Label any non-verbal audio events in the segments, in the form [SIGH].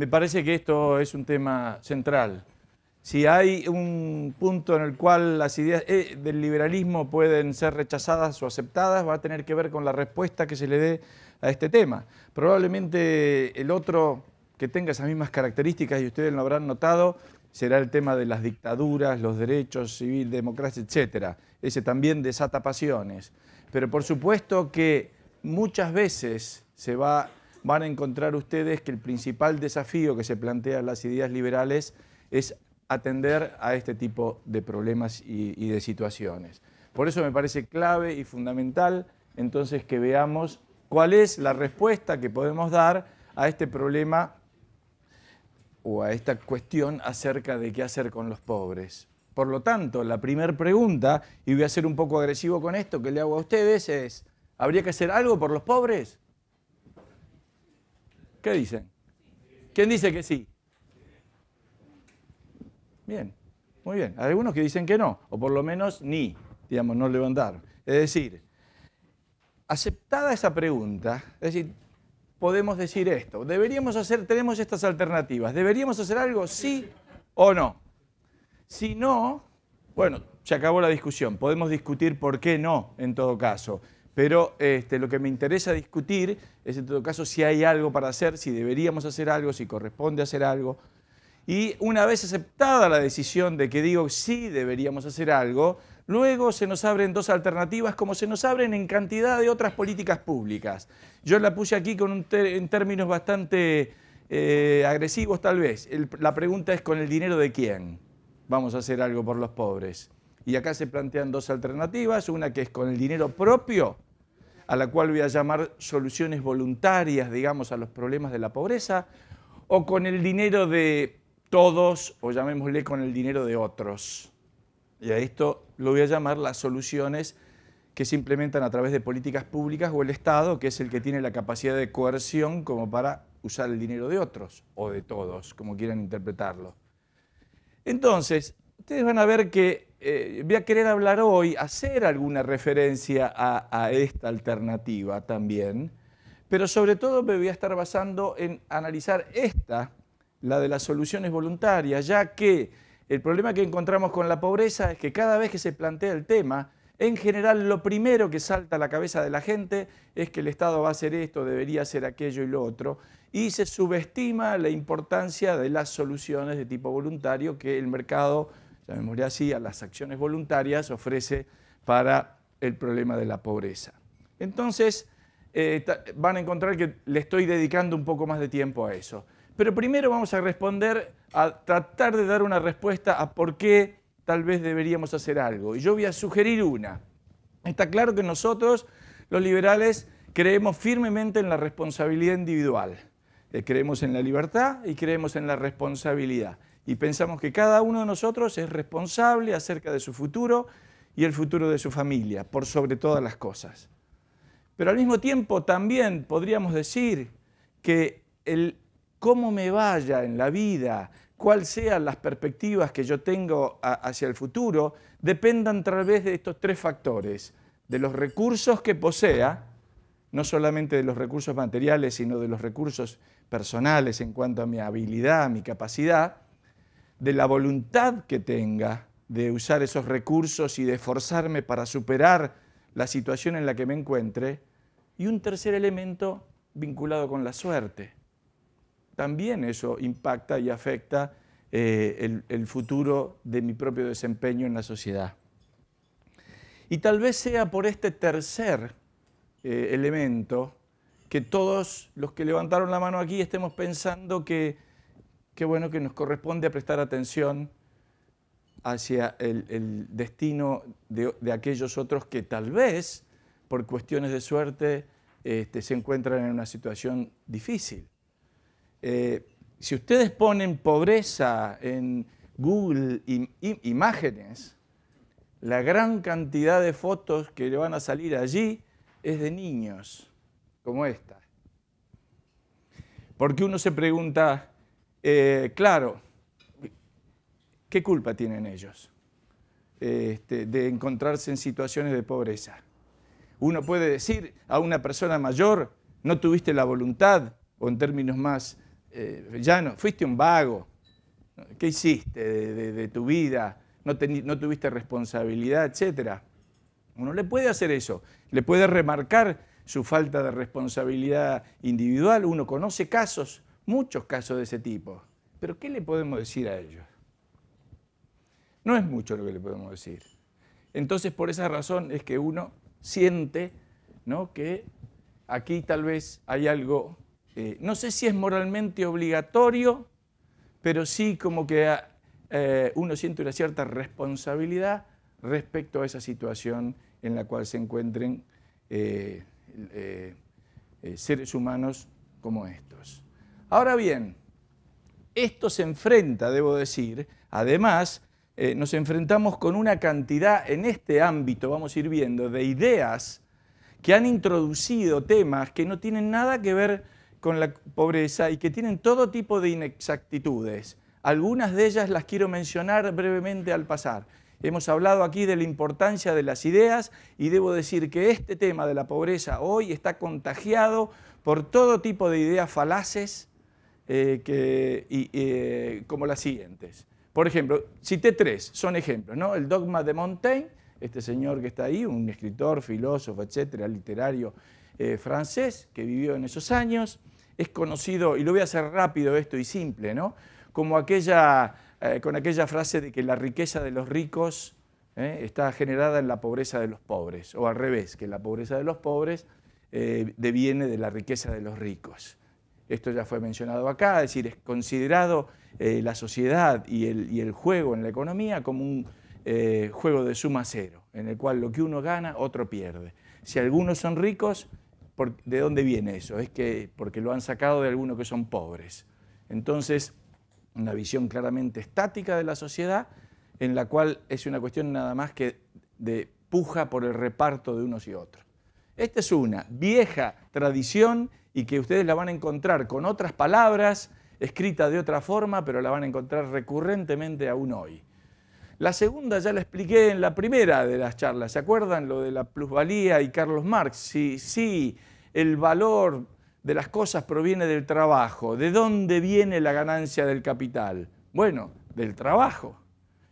Me parece que esto es un tema central. Si hay un punto en el cual las ideas eh, del liberalismo pueden ser rechazadas o aceptadas, va a tener que ver con la respuesta que se le dé a este tema. Probablemente el otro que tenga esas mismas características, y ustedes lo habrán notado, será el tema de las dictaduras, los derechos, civil, democracia, etc. Ese también desata pasiones. Pero por supuesto que muchas veces se va van a encontrar ustedes que el principal desafío que se plantean las ideas liberales es atender a este tipo de problemas y, de situaciones. Por eso me parece clave y fundamental entonces que veamos cuál es la respuesta que podemos dar a este problema o a esta cuestión acerca de qué hacer con los pobres. Por lo tanto, la primera pregunta, y voy a ser un poco agresivo con esto que le hago a ustedes, es, ¿habría que hacer algo por los pobres? ¿Qué dicen? ¿Quién dice que sí? Bien, muy bien. Hay algunos que dicen que no, o por lo menos ni, digamos, no levantaron. Es decir, aceptada esa pregunta, es decir, podemos decir esto, deberíamos hacer, tenemos estas alternativas, deberíamos hacer algo, sí o no. Si no, bueno, se acabó la discusión, podemos discutir por qué no en todo caso. Pero este, lo que me interesa discutir es en todo caso si hay algo para hacer, si deberíamos hacer algo, si corresponde hacer algo. Y una vez aceptada la decisión de que digo sí deberíamos hacer algo, luego se nos abren dos alternativas como se nos abren en cantidad de otras políticas públicas. Yo la puse aquí en términos bastante eh, agresivos tal vez. la pregunta es con el dinero de quién vamos a hacer algo por los pobres. Y acá se plantean dos alternativas, una que es con el dinero propio, a la cual voy a llamar soluciones voluntarias, digamos, a los problemas de la pobreza, o con el dinero de todos, o llamémosle con el dinero de otros. Y a esto lo voy a llamar las soluciones que se implementan a través de políticas públicas o el Estado, que es el que tiene la capacidad de coerción como para usar el dinero de otros o de todos, como quieran interpretarlo. Entonces, ustedes van a ver que eh, voy a querer hablar hoy, hacer alguna referencia a, a esta alternativa también, pero sobre todo me voy a estar basando en analizar esta, la de las soluciones voluntarias, ya que el problema que encontramos con la pobreza es que cada vez que se plantea el tema, en general lo primero que salta a la cabeza de la gente es que el Estado va a hacer esto, debería hacer aquello y lo otro, y se subestima la importancia de las soluciones de tipo voluntario que el mercado memoria sí a las acciones voluntarias ofrece para el problema de la pobreza. Entonces, eh, van a encontrar que le estoy dedicando un poco más de tiempo a eso. Pero primero vamos a responder, a tratar de dar una respuesta a por qué tal vez deberíamos hacer algo. Y yo voy a sugerir una. Está claro que nosotros, los liberales, creemos firmemente en la responsabilidad individual. Eh, creemos en la libertad y creemos en la responsabilidad y pensamos que cada uno de nosotros es responsable acerca de su futuro y el futuro de su familia, por sobre todas las cosas. Pero al mismo tiempo también podríamos decir que el cómo me vaya en la vida, cuáles sean las perspectivas que yo tengo hacia el futuro, dependan a través de estos tres factores, de los recursos que posea, no solamente de los recursos materiales, sino de los recursos personales en cuanto a mi habilidad, mi capacidad, de la voluntad que tenga de usar esos recursos y de esforzarme para superar la situación en la que me encuentre. Y un tercer elemento vinculado con la suerte. También eso impacta y afecta eh, el, futuro de mi propio desempeño en la sociedad. Y tal vez sea por este tercer eh, elemento que todos los que levantaron la mano aquí estemos pensando que qué bueno que nos corresponde prestar atención hacia el, destino de, aquellos otros que tal vez, por cuestiones de suerte, este, se encuentran en una situación difícil. Eh, si ustedes ponen pobreza en Google imágenes, la gran cantidad de fotos que le van a salir allí es de niños, como esta. Porque uno se pregunta, eh, claro, ¿qué culpa tienen ellos este, de encontrarse en situaciones de pobreza? Uno puede decir a una persona mayor, no tuviste la voluntad, o en términos más llano, eh, llanos, fuiste un vago, ¿qué hiciste de, tu vida? No, no tuviste responsabilidad, etcétera. Uno le puede hacer eso, le puede remarcar su falta de responsabilidad individual. Uno conoce casos muchos casos de ese tipo. Pero ¿qué le podemos decir a ellos? No es mucho lo que le podemos decir. Entonces, por esa razón es que uno siente que aquí tal vez hay algo, eh, no sé si es moralmente obligatorio, pero sí como que eh, uno siente una cierta responsabilidad respecto a esa situación en la cual se encuentren eh, seres humanos como estos. Ahora bien, esto se enfrenta, debo decir, además, eh, nos enfrentamos con una cantidad en este ámbito, vamos a ir viendo, de ideas que han introducido temas que no tienen nada que ver con la pobreza y que tienen todo tipo de inexactitudes. Algunas de ellas las quiero mencionar brevemente al pasar. Hemos hablado aquí de la importancia de las ideas y debo decir que este tema de la pobreza hoy está contagiado por todo tipo de ideas falaces, eh, que, eh, como las siguientes. Por ejemplo, cité tres, son ejemplos, ¿no? El dogma de Montaigne, este señor que está ahí, un escritor, filósofo, etcétera, literario eh, francés que vivió en esos años, es conocido, y lo voy a hacer rápido esto y simple, ¿no? Como aquella, con aquella frase de que la riqueza de los ricos está generada en la pobreza de los pobres, o al revés, que la pobreza de los pobres deviene de la riqueza de los ricos esto ya fue mencionado acá, es decir, es considerado eh, la sociedad y el, juego en la economía como un eh, juego de suma cero, en el cual lo que uno gana, otro pierde. Si algunos son ricos, ¿de dónde viene eso? Es que porque lo han sacado de algunos que son pobres. Entonces, una visión claramente estática de la sociedad, en la cual es una cuestión nada más que de puja por el reparto de unos y otros. Esta es una vieja tradición y que ustedes la van a encontrar con otras palabras, escrita de otra forma, pero la van a encontrar recurrentemente aún hoy. La segunda ya la expliqué en la primera de las charlas, ¿se acuerdan? Lo de la plusvalía y Carlos Marx. Sí, sí, el valor de las cosas proviene del trabajo. ¿De dónde viene la ganancia del capital? Bueno, del trabajo.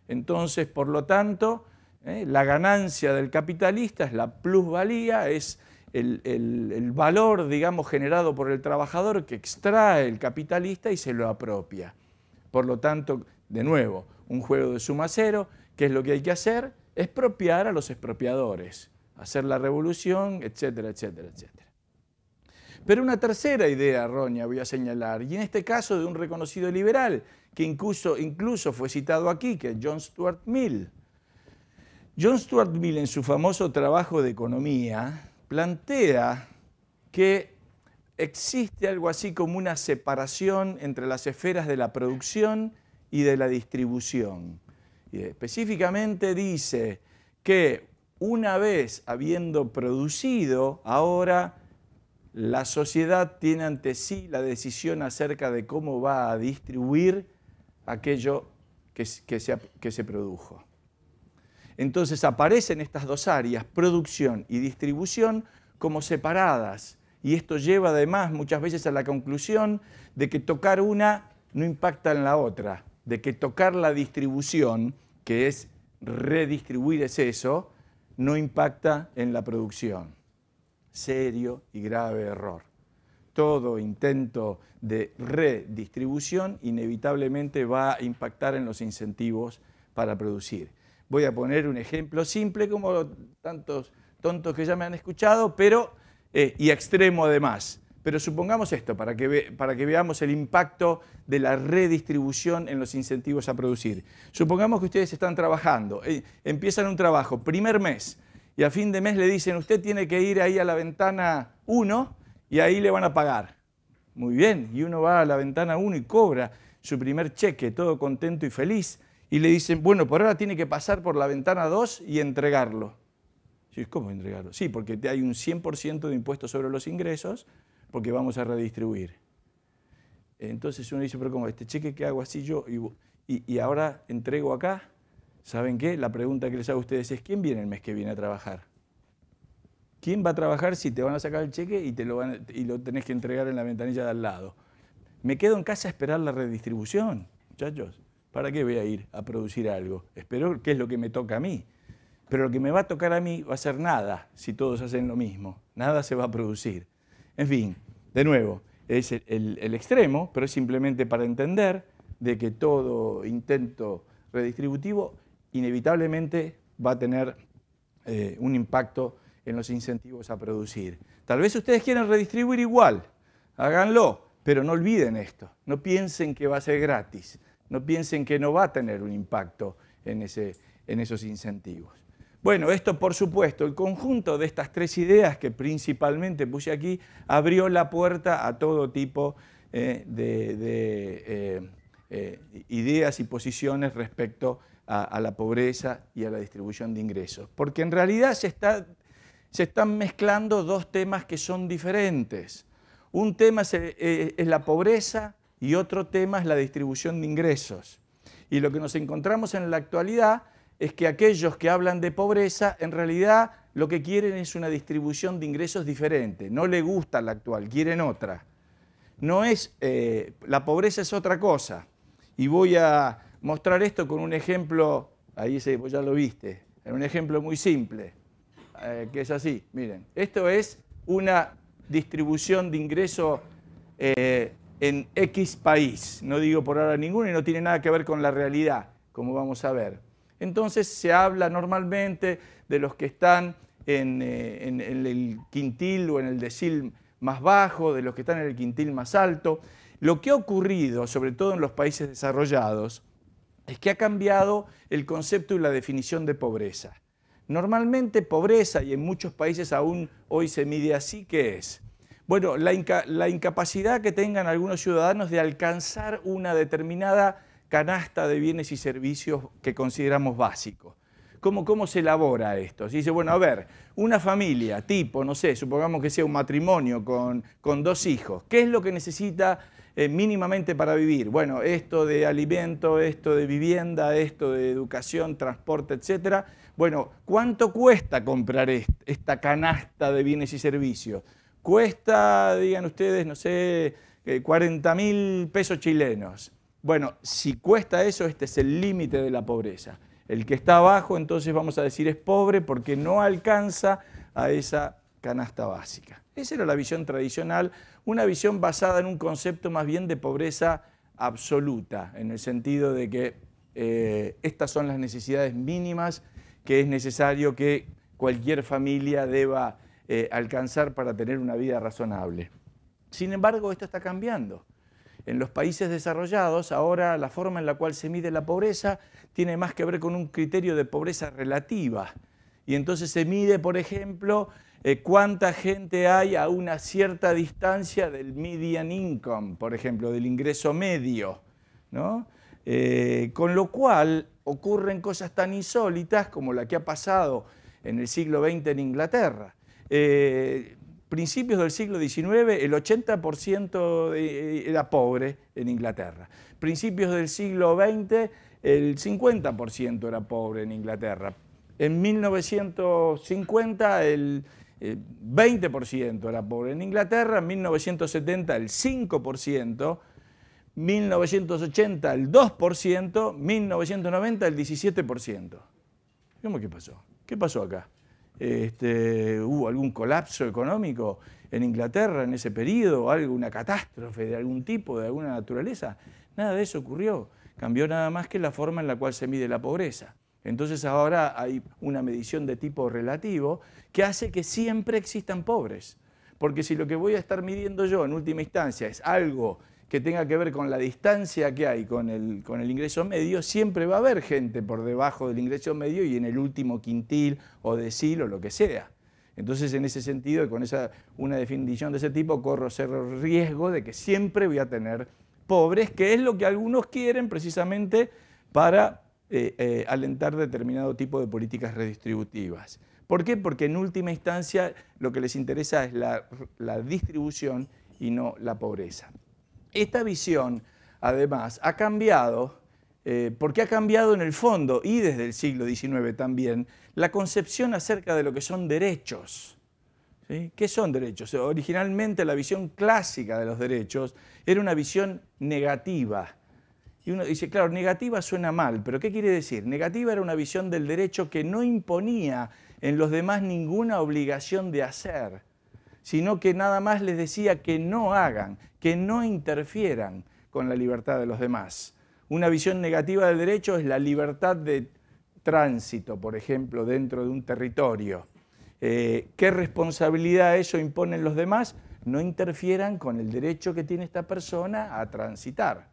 Entonces, por lo tanto, ¿eh? la ganancia del capitalista es la plusvalía, es el, valor, digamos, generado por el trabajador que extrae el capitalista y se lo apropia. Por lo tanto, de nuevo, un juego de suma cero, ¿qué es lo que hay que hacer? Expropiar a los expropiadores, hacer la revolución, etcétera, etcétera, etcétera. Pero una tercera idea errónea voy a señalar, y en este caso de un reconocido liberal, que incluso, incluso fue citado aquí, que es John Stuart Mill. John Stuart Mill en su famoso trabajo de economía, plantea que existe algo así como una separación entre las esferas de la producción y de la distribución. Y específicamente dice que una vez habiendo producido, ahora la sociedad tiene ante sí la decisión acerca de cómo va a distribuir aquello que, que se produjo. Entonces aparecen estas dos áreas, producción y distribución, como separadas. Y esto lleva además muchas veces a la conclusión de que tocar una no impacta en la otra, de que tocar la distribución, que es redistribuir es eso, no impacta en la producción. Serio y grave error. Todo intento de redistribución inevitablemente va a impactar en los incentivos para producir. Voy a poner un ejemplo simple como tantos tontos que ya me han escuchado, pero, eh, y extremo además. Pero supongamos esto, para que, para que veamos el impacto de la redistribución en los incentivos a producir. Supongamos que ustedes están trabajando, eh, empiezan un trabajo, primer mes, y a fin de mes le dicen, usted tiene que ir ahí a la ventana 1 y ahí le van a pagar. Muy bien, y uno va a la ventana 1 y cobra su primer cheque, todo contento y feliz y le dicen, bueno, por ahora tiene que pasar por la ventana 2 y entregarlo. ¿Cómo entregarlo? Sí, porque hay un 100% de impuestos sobre los ingresos porque vamos a redistribuir. Entonces uno dice, pero ¿cómo? ¿Este cheque que hago así yo y, ahora entrego acá? ¿Saben qué? La pregunta que les hago a ustedes es, ¿quién viene el mes que viene a trabajar? ¿Quién va a trabajar si te van a sacar el cheque y, te lo van, y lo tenés que entregar en la ventanilla de al lado? Me quedo en casa a esperar la redistribución, muchachos. ¿Para qué voy a ir a producir algo? Espero que es lo que me toca a mí. Pero lo que me va a tocar a mí va a ser nada si todos hacen lo mismo. Nada se va a producir. En fin, de nuevo, es el, extremo, pero es simplemente para entender de que todo intento redistributivo inevitablemente va a tener eh, un impacto en los incentivos a producir. Tal vez ustedes quieran redistribuir igual, háganlo, pero no olviden esto, no piensen que va a ser gratis no piensen que no va a tener un impacto en, ese, en esos incentivos. Bueno, esto por supuesto, el conjunto de estas tres ideas que principalmente puse aquí, abrió la puerta a todo tipo eh, de, eh, eh, ideas y posiciones respecto a, la pobreza y a la distribución de ingresos. Porque en realidad se, se están mezclando dos temas que son diferentes. Un tema es la pobreza y otro tema es la distribución de ingresos. Y lo que nos encontramos en la actualidad es que aquellos que hablan de pobreza, en realidad lo que quieren es una distribución de ingresos diferente. No le gusta la actual, quieren otra. No es, eh, la pobreza es otra cosa. Y voy a mostrar esto con un ejemplo, ahí se, vos ya lo viste, en un ejemplo muy simple, eh, que es así, miren. Esto es una distribución de ingresos... Eh, en X país. No digo por ahora ninguno y no tiene nada que ver con la realidad, como vamos a ver. Entonces se habla normalmente de los que están eh, en, el quintil o en el decil más bajo, de los que están en el quintil más alto. Lo que ha ocurrido, sobre todo en los países desarrollados, es que ha cambiado el concepto y la definición de pobreza. Normalmente pobreza, y en muchos países aún hoy se mide así, ¿qué es? bueno, la, incapacidad que tengan algunos ciudadanos de alcanzar una determinada canasta de bienes y servicios que consideramos básicos. ¿Cómo, ¿Cómo, se elabora esto? Se dice, bueno, a ver, una familia, tipo, no sé, supongamos que sea un matrimonio con, dos hijos, ¿qué es lo que necesita eh, mínimamente para vivir? Bueno, esto de alimento, esto de vivienda, esto de educación, transporte, etc. Bueno, ¿cuánto cuesta comprar esta canasta de bienes y servicios? cuesta, digan ustedes, no sé, 40 eh, mil pesos chilenos. Bueno, si cuesta eso, este es el límite de la pobreza. El que está abajo, entonces vamos a decir es pobre porque no alcanza a esa canasta básica. Esa era la visión tradicional, una visión basada en un concepto más bien de pobreza absoluta, en el sentido de que eh, estas son las necesidades mínimas que es necesario que cualquier familia deba eh, alcanzar para tener una vida razonable. Sin embargo, esto está cambiando. En los países desarrollados, ahora la forma en la cual se mide la pobreza tiene más que ver con un criterio de pobreza relativa. Y entonces se mide, por ejemplo, eh, cuánta gente hay a una cierta distancia del median income, por ejemplo, del ingreso medio. Eh, con lo cual ocurren cosas tan insólitas como la que ha pasado en el siglo XX en Inglaterra. Eh, principios del siglo XIX, el 80% eh, era pobre en Inglaterra. Principios del siglo XX, el 50% era pobre en Inglaterra. En 1950, el 20% eh, era pobre en Inglaterra, en 1970 el 5%, 1980 el 2%, 1990 el 17%. ¿Cómo qué pasó? ¿Qué pasó acá? este, hubo algún colapso económico en Inglaterra en ese periodo, algo, una catástrofe de algún tipo, de alguna naturaleza. Nada de eso ocurrió. Cambió nada más que la forma en la cual se mide la pobreza. Entonces ahora hay una medición de tipo relativo que hace que siempre existan pobres. Porque si lo que voy a estar midiendo yo en última instancia es algo que tenga que ver con la distancia que hay con el, ingreso medio, siempre va a haber gente por debajo del ingreso medio y en el último quintil o decil o lo que sea. Entonces, en ese sentido, y con esa, una definición de ese tipo, corro cero riesgo de que siempre voy a tener pobres, que es lo que algunos quieren precisamente para eh, eh, alentar determinado tipo de políticas redistributivas. ¿Por qué? Porque en última instancia lo que les interesa es la distribución y no la pobreza. Esta visión, además, ha cambiado, eh, porque ha cambiado en el fondo y desde el siglo XIX también, la concepción acerca de lo que son derechos. ¿Qué son derechos? Originalmente la visión clásica de los derechos era una visión negativa. Y uno dice, claro, negativa suena mal, pero ¿qué quiere decir? Negativa era una visión del derecho que no imponía en los demás ninguna obligación de hacer, sino que nada más les decía que no hagan que no interfieran con la libertad de los demás. Una visión negativa del derecho es la libertad de tránsito, por ejemplo, dentro de un territorio. Eh, ¿Qué responsabilidad eso imponen los demás? No interfieran con el derecho que tiene esta persona a transitar.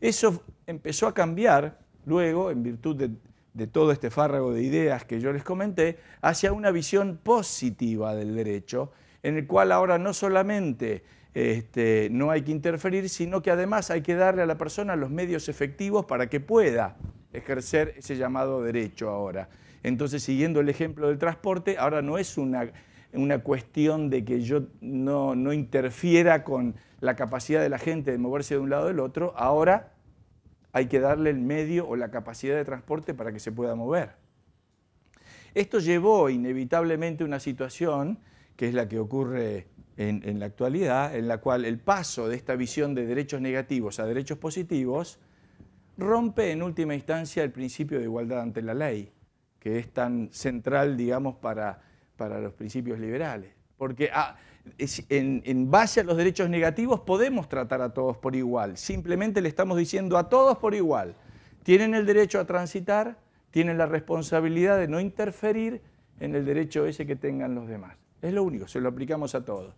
Eso empezó a cambiar luego, en virtud de todo este fárrago de ideas que yo les comenté, hacia una visión positiva del derecho, en el cual ahora no solamente este, no hay que interferir, sino que además hay que darle a la persona los medios efectivos para que pueda ejercer ese llamado derecho ahora. Entonces, siguiendo el ejemplo del transporte, ahora no es una, una cuestión de que yo no, interfiera con la capacidad de la gente de moverse de un lado del otro, ahora hay que darle el medio o la capacidad de transporte para que se pueda mover. Esto llevó inevitablemente a una situación, que es la que ocurre en, la actualidad, en la cual el paso de esta visión de derechos negativos a derechos positivos rompe en última instancia el principio de igualdad ante la ley, que es tan central, digamos, para, para los principios liberales. Porque ah, en, en base a los derechos negativos podemos tratar a todos por igual, simplemente le estamos diciendo a todos por igual. Tienen el derecho a transitar, tienen la responsabilidad de no interferir en el derecho ese que tengan los demás. Es lo único, se lo aplicamos a todos.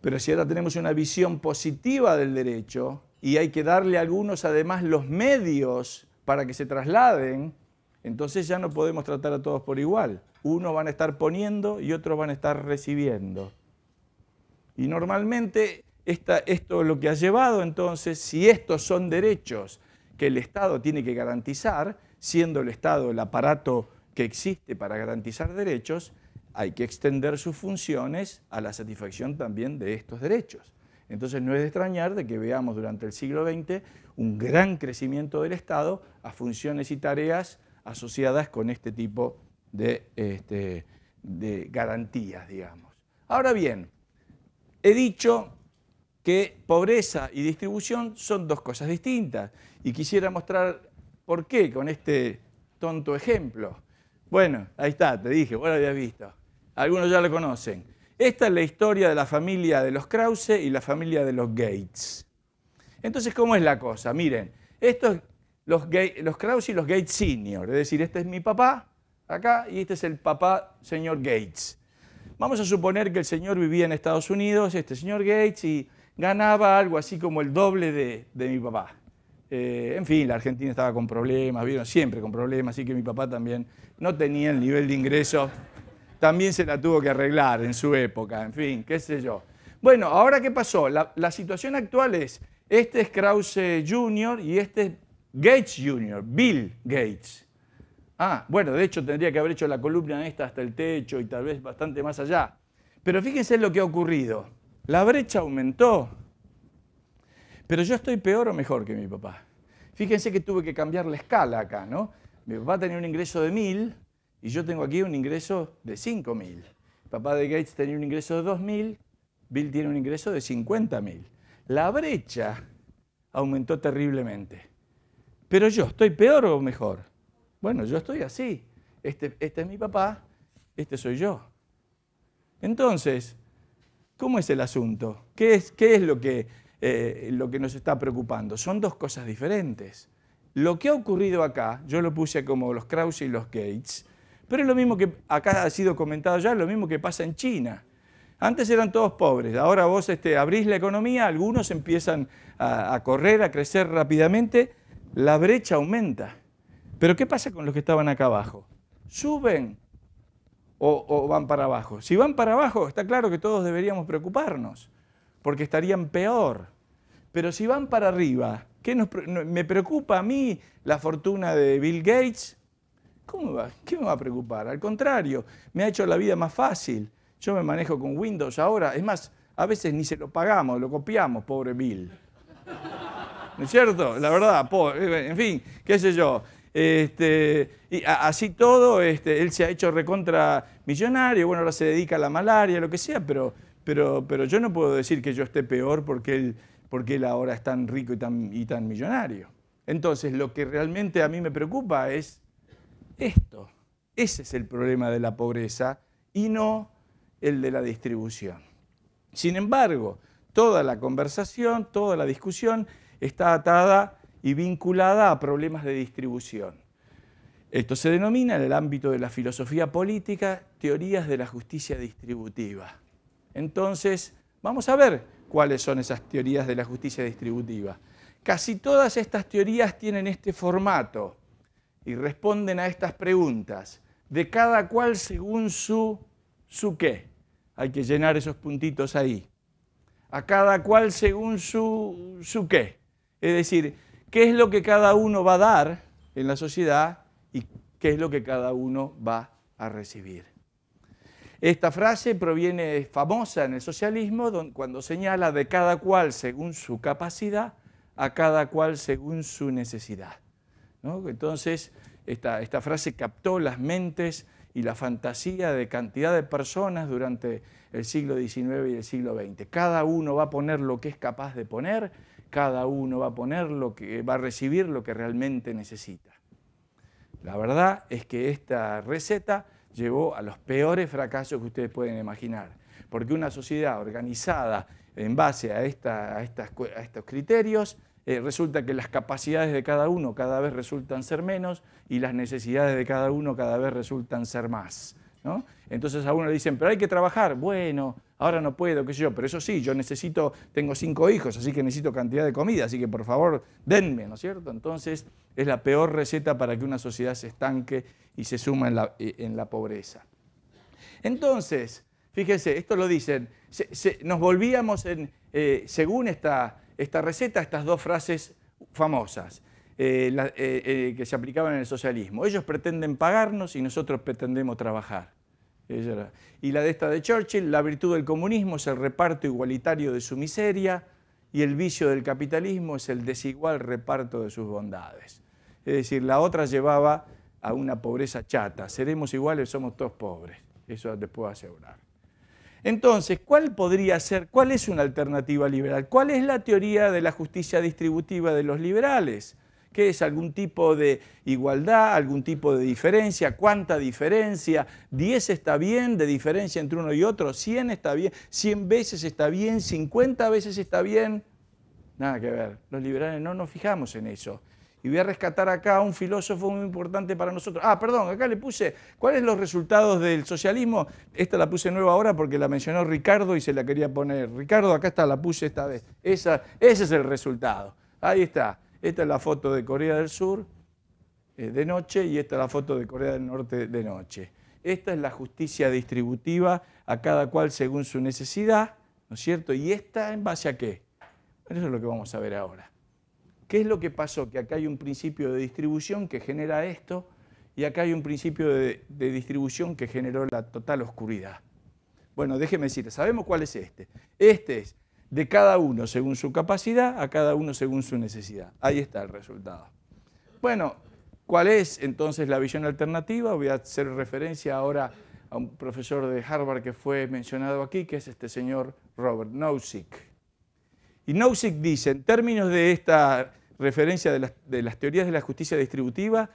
Pero si ahora tenemos una visión positiva del derecho y hay que darle a algunos además los medios para que se trasladen, entonces ya no podemos tratar a todos por igual. Unos van a estar poniendo y otros van a estar recibiendo. Y normalmente esto esto lo que ha llevado entonces, si estos son derechos que el Estado tiene que garantizar, siendo el Estado el aparato que existe para garantizar derechos, hay que extender sus funciones a la satisfacción también de estos derechos. Entonces no es de extrañar de que veamos durante el siglo XX un gran crecimiento del Estado a funciones y tareas asociadas con este tipo de, este, de garantías, digamos. Ahora bien, he dicho que pobreza y distribución son dos cosas distintas y quisiera mostrar por qué con este tonto ejemplo. Bueno, ahí está, te dije, bueno, lo habías visto. Algunos ya lo conocen. Esta es la historia de la familia de los Krause y la familia de los Gates. Entonces, ¿cómo es la cosa? Miren, estos, los, los Krause y los Gates Senior, es decir, este es mi papá acá y este es el papá señor Gates. Vamos a suponer que el señor vivía en Estados Unidos, este señor Gates, y ganaba algo así como el doble de, mi papá. Eh, en fin, la Argentina estaba con problemas, vieron siempre con problemas, así que mi papá también no tenía el nivel de ingreso también se la tuvo que arreglar en su época, en fin, qué sé yo. Bueno, ahora qué pasó, la, situación actual es, este es Krause Jr. y este es Gates Jr., Bill Gates. Ah, bueno, de hecho tendría que haber hecho la columna esta hasta el techo y tal vez bastante más allá. Pero fíjense lo que ha ocurrido. La brecha aumentó, pero yo estoy peor o mejor que mi papá. Fíjense que tuve que cambiar la escala acá, ¿no? Mi papá tenía un ingreso de mil y yo tengo aquí un ingreso de 5.000. Papá de Gates tenía un ingreso de 2.000, Bill tiene un ingreso de 50.000. La brecha aumentó terriblemente. Pero yo, ¿estoy peor o mejor? Bueno, yo estoy así. Este, este es mi papá, este soy yo. Entonces, ¿cómo es el asunto? ¿Qué es, qué es lo, que, eh, lo que nos está preocupando? Son dos cosas diferentes. Lo que ha ocurrido acá, yo lo puse como los Krause y los Gates, pero es lo mismo que acá ha sido comentado ya, es lo mismo que pasa en China. Antes eran todos pobres, ahora vos este, abrís la economía, algunos empiezan a, correr, a crecer rápidamente, la brecha aumenta. Pero ¿qué pasa con los que estaban acá abajo? ¿Suben o, van para abajo? Si van para abajo, está claro que todos deberíamos preocuparnos, porque estarían peor. Pero si van para arriba, ¿qué me preocupa a mí la fortuna de Bill Gates, ¿Cómo va? ¿Qué me va a preocupar? Al contrario, me ha hecho la vida más fácil. Yo me manejo con Windows ahora. Es más, a veces ni se lo pagamos, lo copiamos, pobre Bill. ¿No es cierto? La verdad, pobre. Eh, en fin, qué sé yo. Este, y así todo, este, él se ha hecho recontra millonario, bueno, ahora se dedica a la malaria, lo que sea, pero, pero, pero yo no puedo decir que yo esté peor porque él, porque ahora es tan rico y tan, y tan millonario. Entonces, lo que realmente a mí me preocupa es esto. Ese es el problema de la pobreza y no el de la distribución. Sin embargo, toda la conversación, toda la discusión está atada y vinculada a problemas de distribución. Esto se denomina en el ámbito de la filosofía política teorías de la justicia distributiva. Entonces, vamos a ver cuáles son esas teorías de la justicia distributiva. Casi todas estas teorías tienen este formato y responden a estas preguntas, de cada cual según su, su qué. Hay que llenar esos puntitos ahí. A cada cual según su, su qué. Es decir, qué es lo que cada uno va a dar en la sociedad y qué es lo que cada uno va a recibir. Esta frase proviene famosa en el socialismo cuando señala de cada cual según su capacidad, a cada cual según su necesidad. Entonces, esta, frase captó las mentes y la fantasía de cantidad de personas durante el siglo XIX y el siglo XX. Cada uno va a poner lo que es capaz de poner, cada uno va a poner lo que va a recibir lo que realmente necesita. La verdad es que esta receta llevó a los peores fracasos que ustedes pueden imaginar, porque una sociedad organizada en base a estos criterios eh, resulta que las capacidades de cada uno cada vez resultan ser menos y las necesidades de cada uno cada vez resultan ser más. Entonces a uno le dicen, pero hay que trabajar, bueno, ahora no puedo, qué sé yo, pero eso sí, yo necesito, tengo cinco hijos, así que necesito cantidad de comida, así que por favor denme, ¿no es cierto? Entonces es la peor receta para que una sociedad se estanque y se suma en la, eh, en la pobreza. Entonces, fíjense, esto lo dicen, nos volvíamos en, eh, según esta esta receta estas dos frases famosas eh, eh, eh, que se aplicaban en el socialismo. Ellos pretenden pagarnos y nosotros pretendemos trabajar. Y la de esta de Churchill, la virtud del comunismo es el reparto igualitario de su miseria y el vicio del capitalismo es el desigual reparto de sus bondades. Es decir, la otra llevaba a una pobreza chata. Seremos iguales, somos todos pobres. Eso te puedo asegurar. Entonces, ¿cuál podría ser, cuál es una alternativa liberal? ¿Cuál es la teoría de la justicia distributiva de los liberales? ¿Qué es algún tipo de igualdad, algún tipo de diferencia? ¿Cuánta diferencia? ¿Diez está bien de diferencia entre uno y otro? ¿100 está bien? ¿100 veces está bien? ¿50 veces está bien? Nada que ver. Los liberales no nos fijamos en eso y voy a rescatar acá a un filósofo muy importante para nosotros. Ah, perdón, acá le puse, ¿cuáles son los resultados del socialismo? Esta la puse nueva ahora porque la mencionó Ricardo y se la quería poner. Ricardo, acá está, la puse esta vez. Esa, ese es el resultado. Ahí está. Esta es la foto de Corea del Sur eh, de noche y esta es la foto de Corea del Norte de noche. Esta es la justicia distributiva a cada cual según su necesidad, ¿no es cierto? ¿Y esta en base a qué? Eso es lo que vamos a ver ahora. ¿Qué es lo que pasó? Que acá hay un principio de distribución que genera esto y acá hay un principio de, distribución que generó la total oscuridad. Bueno, déjeme decirles, sabemos cuál es este. Este es de cada uno según su capacidad, a cada uno según su necesidad. Ahí está el resultado. Bueno, ¿cuál es entonces la visión alternativa? Voy a hacer referencia ahora a un profesor de Harvard que fue mencionado aquí, que es este señor Robert Nozick. Y Nozick dice, en términos de esta referencia de las, teorías de la justicia distributiva,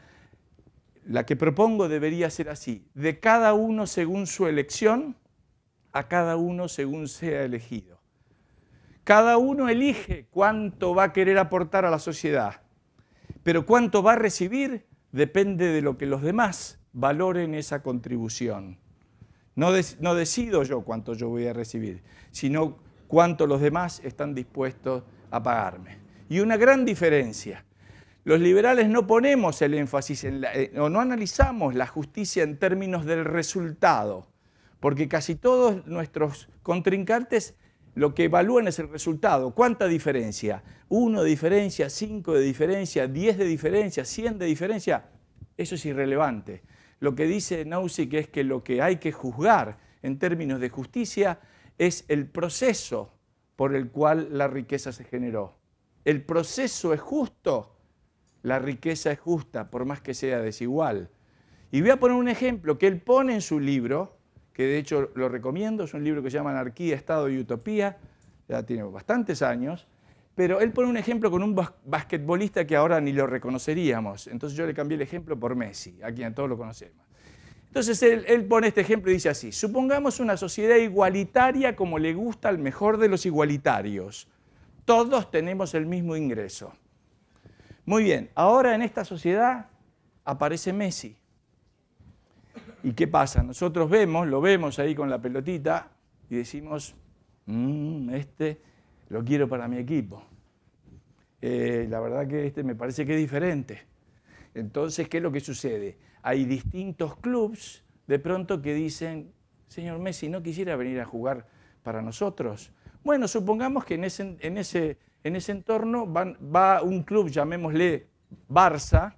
la que propongo debería ser así, de cada uno según su elección, a cada uno según sea elegido. Cada uno elige cuánto va a querer aportar a la sociedad, pero cuánto va a recibir depende de lo que los demás valoren esa contribución. No, no decido yo cuánto yo voy a recibir, sino cuánto los demás están dispuestos a pagarme y una gran diferencia. Los liberales no ponemos el énfasis eh, o no analizamos la justicia en términos del resultado, porque casi todos nuestros contrincantes lo que evalúan es el resultado. ¿Cuánta diferencia? ¿Uno de diferencia? ¿Cinco de diferencia? ¿Diez de diferencia? ¿Cien de diferencia? Eso es irrelevante. Lo que dice Nausick es que lo que hay que juzgar en términos de justicia es el proceso por el cual la riqueza se generó el proceso es justo, la riqueza es justa, por más que sea desigual. Y voy a poner un ejemplo que él pone en su libro, que de hecho lo recomiendo, es un libro que se llama Anarquía, Estado y Utopía, ya tiene bastantes años, pero él pone un ejemplo con un basquetbolista que ahora ni lo reconoceríamos. Entonces yo le cambié el ejemplo por Messi, a quien todos lo conocemos. Entonces él pone este ejemplo y dice así, supongamos una sociedad igualitaria como le gusta al mejor de los igualitarios todos tenemos el mismo ingreso. Muy bien, ahora en esta sociedad aparece Messi. ¿Y qué pasa? Nosotros vemos, lo vemos ahí con la pelotita y decimos, mm, este lo quiero para mi equipo. Eh, la verdad que este me parece que es diferente. Entonces, ¿qué es lo que sucede? Hay distintos clubes de pronto que dicen, señor Messi, ¿no quisiera venir a jugar para nosotros? Bueno, supongamos que en ese, en ese, en ese entorno va un club, llamémosle Barça,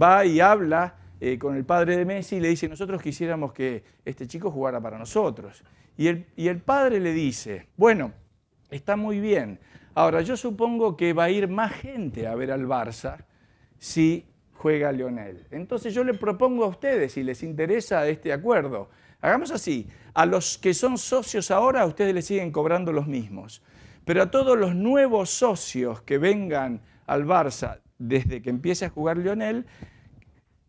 va y habla eh, con el padre de Messi y le dice, nosotros quisiéramos que este chico jugara para nosotros. Y el, y el padre le dice, bueno, está muy bien. Ahora, yo supongo que va a ir más gente a ver al Barça si juega Lionel. Entonces yo le propongo a ustedes, si les interesa este acuerdo, hagamos así, a los que son socios ahora, a ustedes les siguen cobrando los mismos. Pero a todos los nuevos socios que vengan al Barça desde que empiece a jugar Lionel,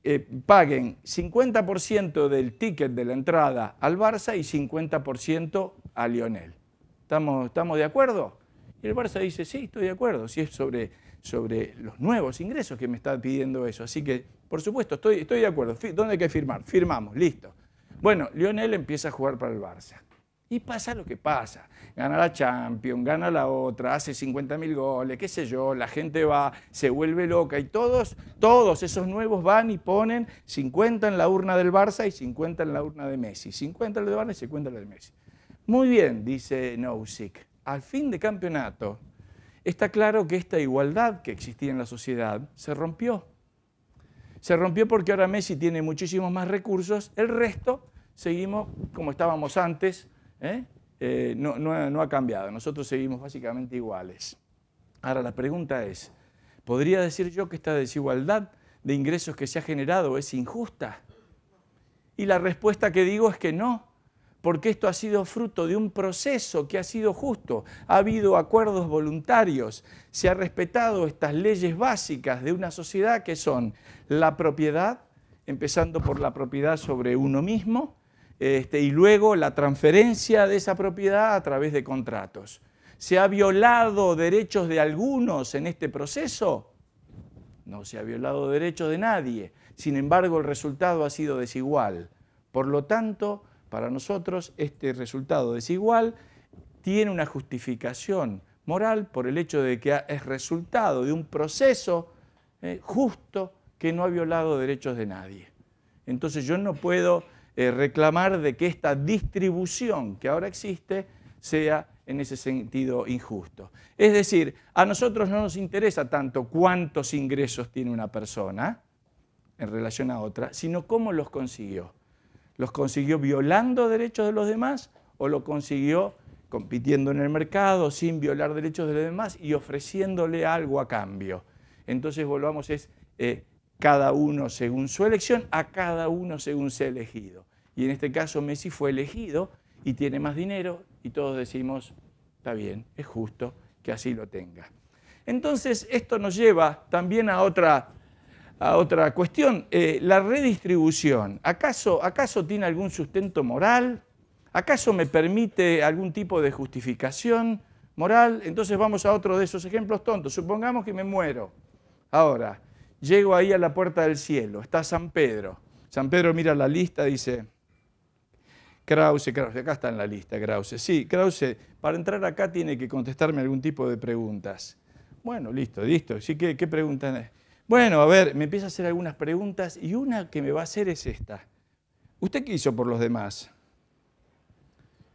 eh, paguen 50% del ticket de la entrada al Barça y 50% a Lionel. ¿Estamos, ¿Estamos de acuerdo? Y el Barça dice, sí, estoy de acuerdo, si es sobre, sobre los nuevos ingresos que me está pidiendo eso. Así que, por supuesto, estoy, estoy de acuerdo. ¿Dónde hay que firmar? Firmamos, listo. Bueno, Lionel empieza a jugar para el Barça. Y pasa lo que pasa. Gana la Champions, gana la otra, hace 50.000 goles, qué sé yo, la gente va, se vuelve loca y todos, todos esos nuevos van y ponen 50 en la urna del Barça y 50 en la urna de Messi. 50 en la de Barça y 50 en la de Messi. Muy bien, dice Nozick. Al fin de campeonato, está claro que esta igualdad que existía en la sociedad se rompió. Se rompió porque ahora Messi tiene muchísimos más recursos, el resto seguimos como estábamos antes, ¿eh? Eh, no, ha cambiado, nosotros seguimos básicamente iguales. Ahora la pregunta es, ¿podría decir yo que esta desigualdad de ingresos que se ha generado es injusta? Y la respuesta que digo es que no, porque esto ha sido fruto de un proceso que ha sido justo. Ha habido acuerdos voluntarios, se han respetado estas leyes básicas de una sociedad que son la propiedad, empezando por la propiedad sobre uno mismo, este, y luego la transferencia de esa propiedad a través de contratos. ¿Se ha violado derechos de algunos en este proceso? No se ha violado derechos de nadie. Sin embargo, el resultado ha sido desigual. Por lo tanto, para nosotros este resultado desigual tiene una justificación moral por el hecho de que es resultado de un proceso eh, justo que no ha violado derechos de nadie. Entonces yo no puedo eh, reclamar de que esta distribución que ahora existe sea en ese sentido injusto. Es decir, a nosotros no nos interesa tanto cuántos ingresos tiene una persona en relación a otra, sino cómo los consiguió. ¿Los consiguió violando derechos de los demás o lo consiguió compitiendo en el mercado sin violar derechos de los demás y ofreciéndole algo a cambio? Entonces volvamos es... Eh, cada uno según su elección, a cada uno según ha elegido. Y en este caso Messi fue elegido y tiene más dinero y todos decimos, está bien, es justo que así lo tenga. Entonces esto nos lleva también a otra, a otra cuestión, eh, la redistribución. ¿Acaso, ¿Acaso tiene algún sustento moral? ¿Acaso me permite algún tipo de justificación moral? Entonces vamos a otro de esos ejemplos tontos. Supongamos que me muero ahora Llego ahí a la puerta del cielo, está San Pedro. San Pedro mira la lista, dice, Krause, Krause, acá está en la lista Krause. Sí, Krause, para entrar acá tiene que contestarme algún tipo de preguntas. Bueno, listo, listo. Sí, ¿qué, qué es? Bueno, a ver, me empieza a hacer algunas preguntas y una que me va a hacer es esta. ¿Usted qué hizo por los demás?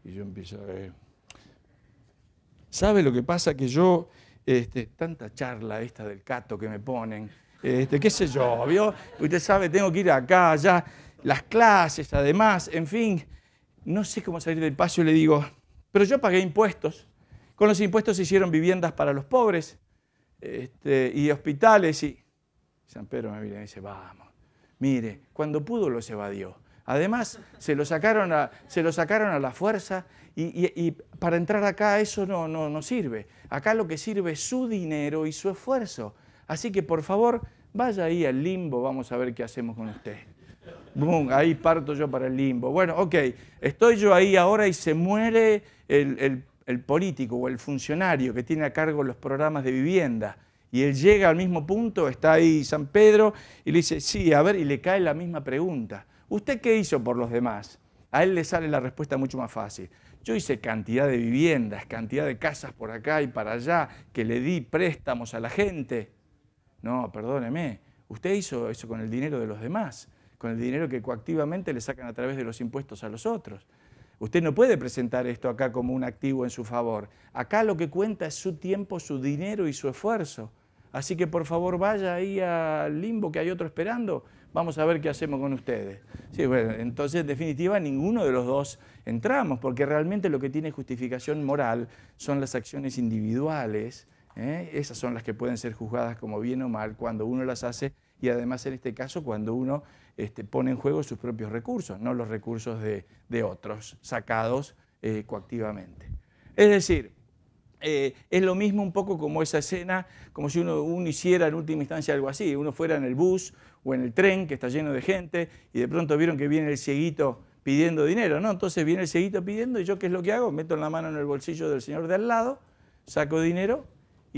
Y yo empiezo a ver. ¿Sabe lo que pasa? Que yo, este, tanta charla esta del cato que me ponen, este, qué sé yo, ¿vio? Usted sabe, tengo que ir acá, allá, las clases, además, en fin, no sé cómo salir del paso y le digo, pero yo pagué impuestos, con los impuestos se hicieron viviendas para los pobres este, y hospitales y... San Pedro me mira y dice, vamos, mire, cuando pudo los evadió. Además, se lo sacaron a, se lo sacaron a la fuerza y, para entrar acá eso no, no, no sirve. Acá lo que sirve es su dinero y su esfuerzo. Así que por favor, vaya ahí al limbo, vamos a ver qué hacemos con usted. Boom, ahí parto yo para el limbo. Bueno, ok, estoy yo ahí ahora y se muere el, el político o el funcionario que tiene a cargo los programas de vivienda. Y él llega al mismo punto, está ahí San Pedro, y le dice, sí, a ver, y le cae la misma pregunta. ¿Usted qué hizo por los demás? A él le sale la respuesta mucho más fácil. Yo hice cantidad de viviendas, cantidad de casas por acá y para allá, que le di préstamos a la gente. No, perdóneme, usted hizo eso con el dinero de los demás, con el dinero que coactivamente le sacan a través de los impuestos a los otros. Usted no puede presentar esto acá como un activo en su favor. Acá lo que cuenta es su tiempo, su dinero y su esfuerzo. Así que por favor vaya ahí al limbo que hay otro esperando. Vamos a ver qué hacemos con ustedes. Sí, bueno, entonces en definitiva ninguno de los dos entramos, porque realmente lo que tiene justificación moral son las acciones individuales ¿eh? Esas son las que pueden ser juzgadas como bien o mal cuando uno las hace y además en este caso cuando uno este, pone en juego sus propios recursos, no los recursos de, otros sacados eh, coactivamente. Es decir, eh, es lo mismo un poco como esa escena, como si uno, hiciera en última instancia algo así, uno fuera en el bus o en el tren que está lleno de gente y de pronto vieron que viene el cieguito pidiendo dinero, ¿no? Entonces viene el cieguito pidiendo y yo qué es lo que hago, meto la mano en el bolsillo del señor de al lado, saco dinero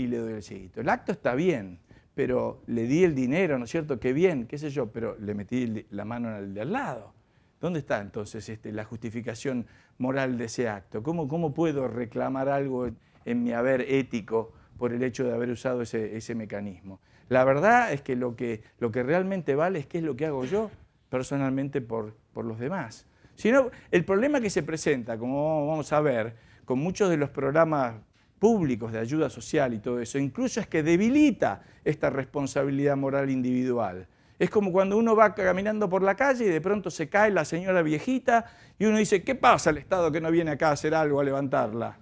y le doy el seguito. El acto está bien, pero le di el dinero, ¿no es cierto? Qué bien, qué sé yo, pero le metí la mano al de al lado. ¿Dónde está entonces este, la justificación moral de ese acto? ¿Cómo, ¿Cómo, puedo reclamar algo en mi haber ético por el hecho de haber usado ese, mecanismo? La verdad es que lo, que lo, que realmente vale es qué es lo que hago yo personalmente por, por los demás. sino el problema que se presenta, como vamos a ver, con muchos de los programas públicos de ayuda social y todo eso, incluso es que debilita esta responsabilidad moral individual. Es como cuando uno va caminando por la calle y de pronto se cae la señora viejita y uno dice, ¿qué pasa al Estado que no viene acá a hacer algo, a levantarla?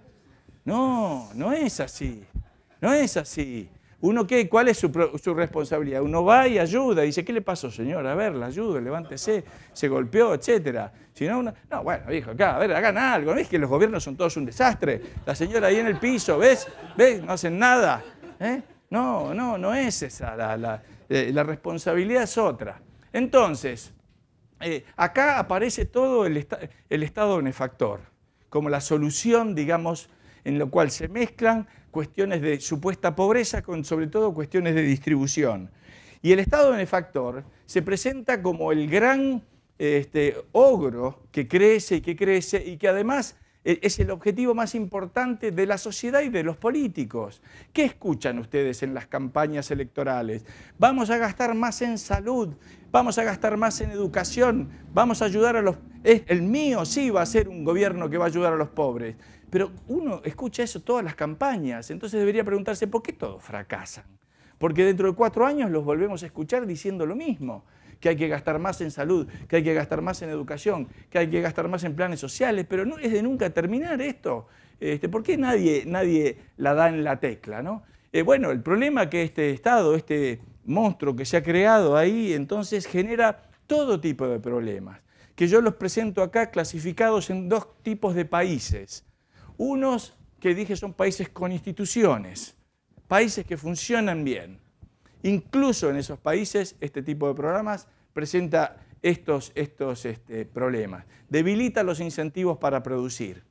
No, no es así, no es así uno qué, ¿cuál es su, responsabilidad? Uno va y ayuda, dice, ¿qué le pasó, señor? A ver, la ayudo, levántese, se golpeó, etcétera. Si no, uno, no, bueno, dijo, acá, a ver, hagan algo, es que los gobiernos son todos un desastre? La señora ahí en el piso, ¿ves? ¿Ves? No hacen nada. ¿eh? No, no, no es esa, la, eh, responsabilidad es otra. Entonces, eh, acá aparece todo el, el Estado benefactor, como la solución, digamos, en lo cual se mezclan cuestiones de supuesta pobreza con sobre todo cuestiones de distribución. Y el Estado benefactor se presenta como el gran este, ogro que crece y que crece y que además e, es el objetivo más importante de la sociedad y de los políticos. ¿Qué escuchan ustedes en las campañas electorales? Vamos a gastar más en salud, vamos a gastar más en educación, vamos a ayudar a los... El mío sí va a ser un gobierno que va a ayudar a los pobres. Pero uno escucha eso todas las campañas, entonces debería preguntarse por qué todos fracasan. Porque dentro de cuatro años los volvemos a escuchar diciendo lo mismo, que hay que gastar más en salud, que hay que gastar más en educación, que hay que gastar más en planes sociales, pero no es de nunca terminar esto. Este, ¿Por qué nadie, nadie la da en la tecla? ¿no? Eh, bueno, el problema que este Estado, este monstruo que se ha creado ahí, entonces genera todo tipo de problemas, que yo los presento acá clasificados en dos tipos de países unos que dije son países con instituciones, países que funcionan bien. Incluso en esos países este tipo de programas presenta estos, estos este, problemas. Debilita los incentivos para producir.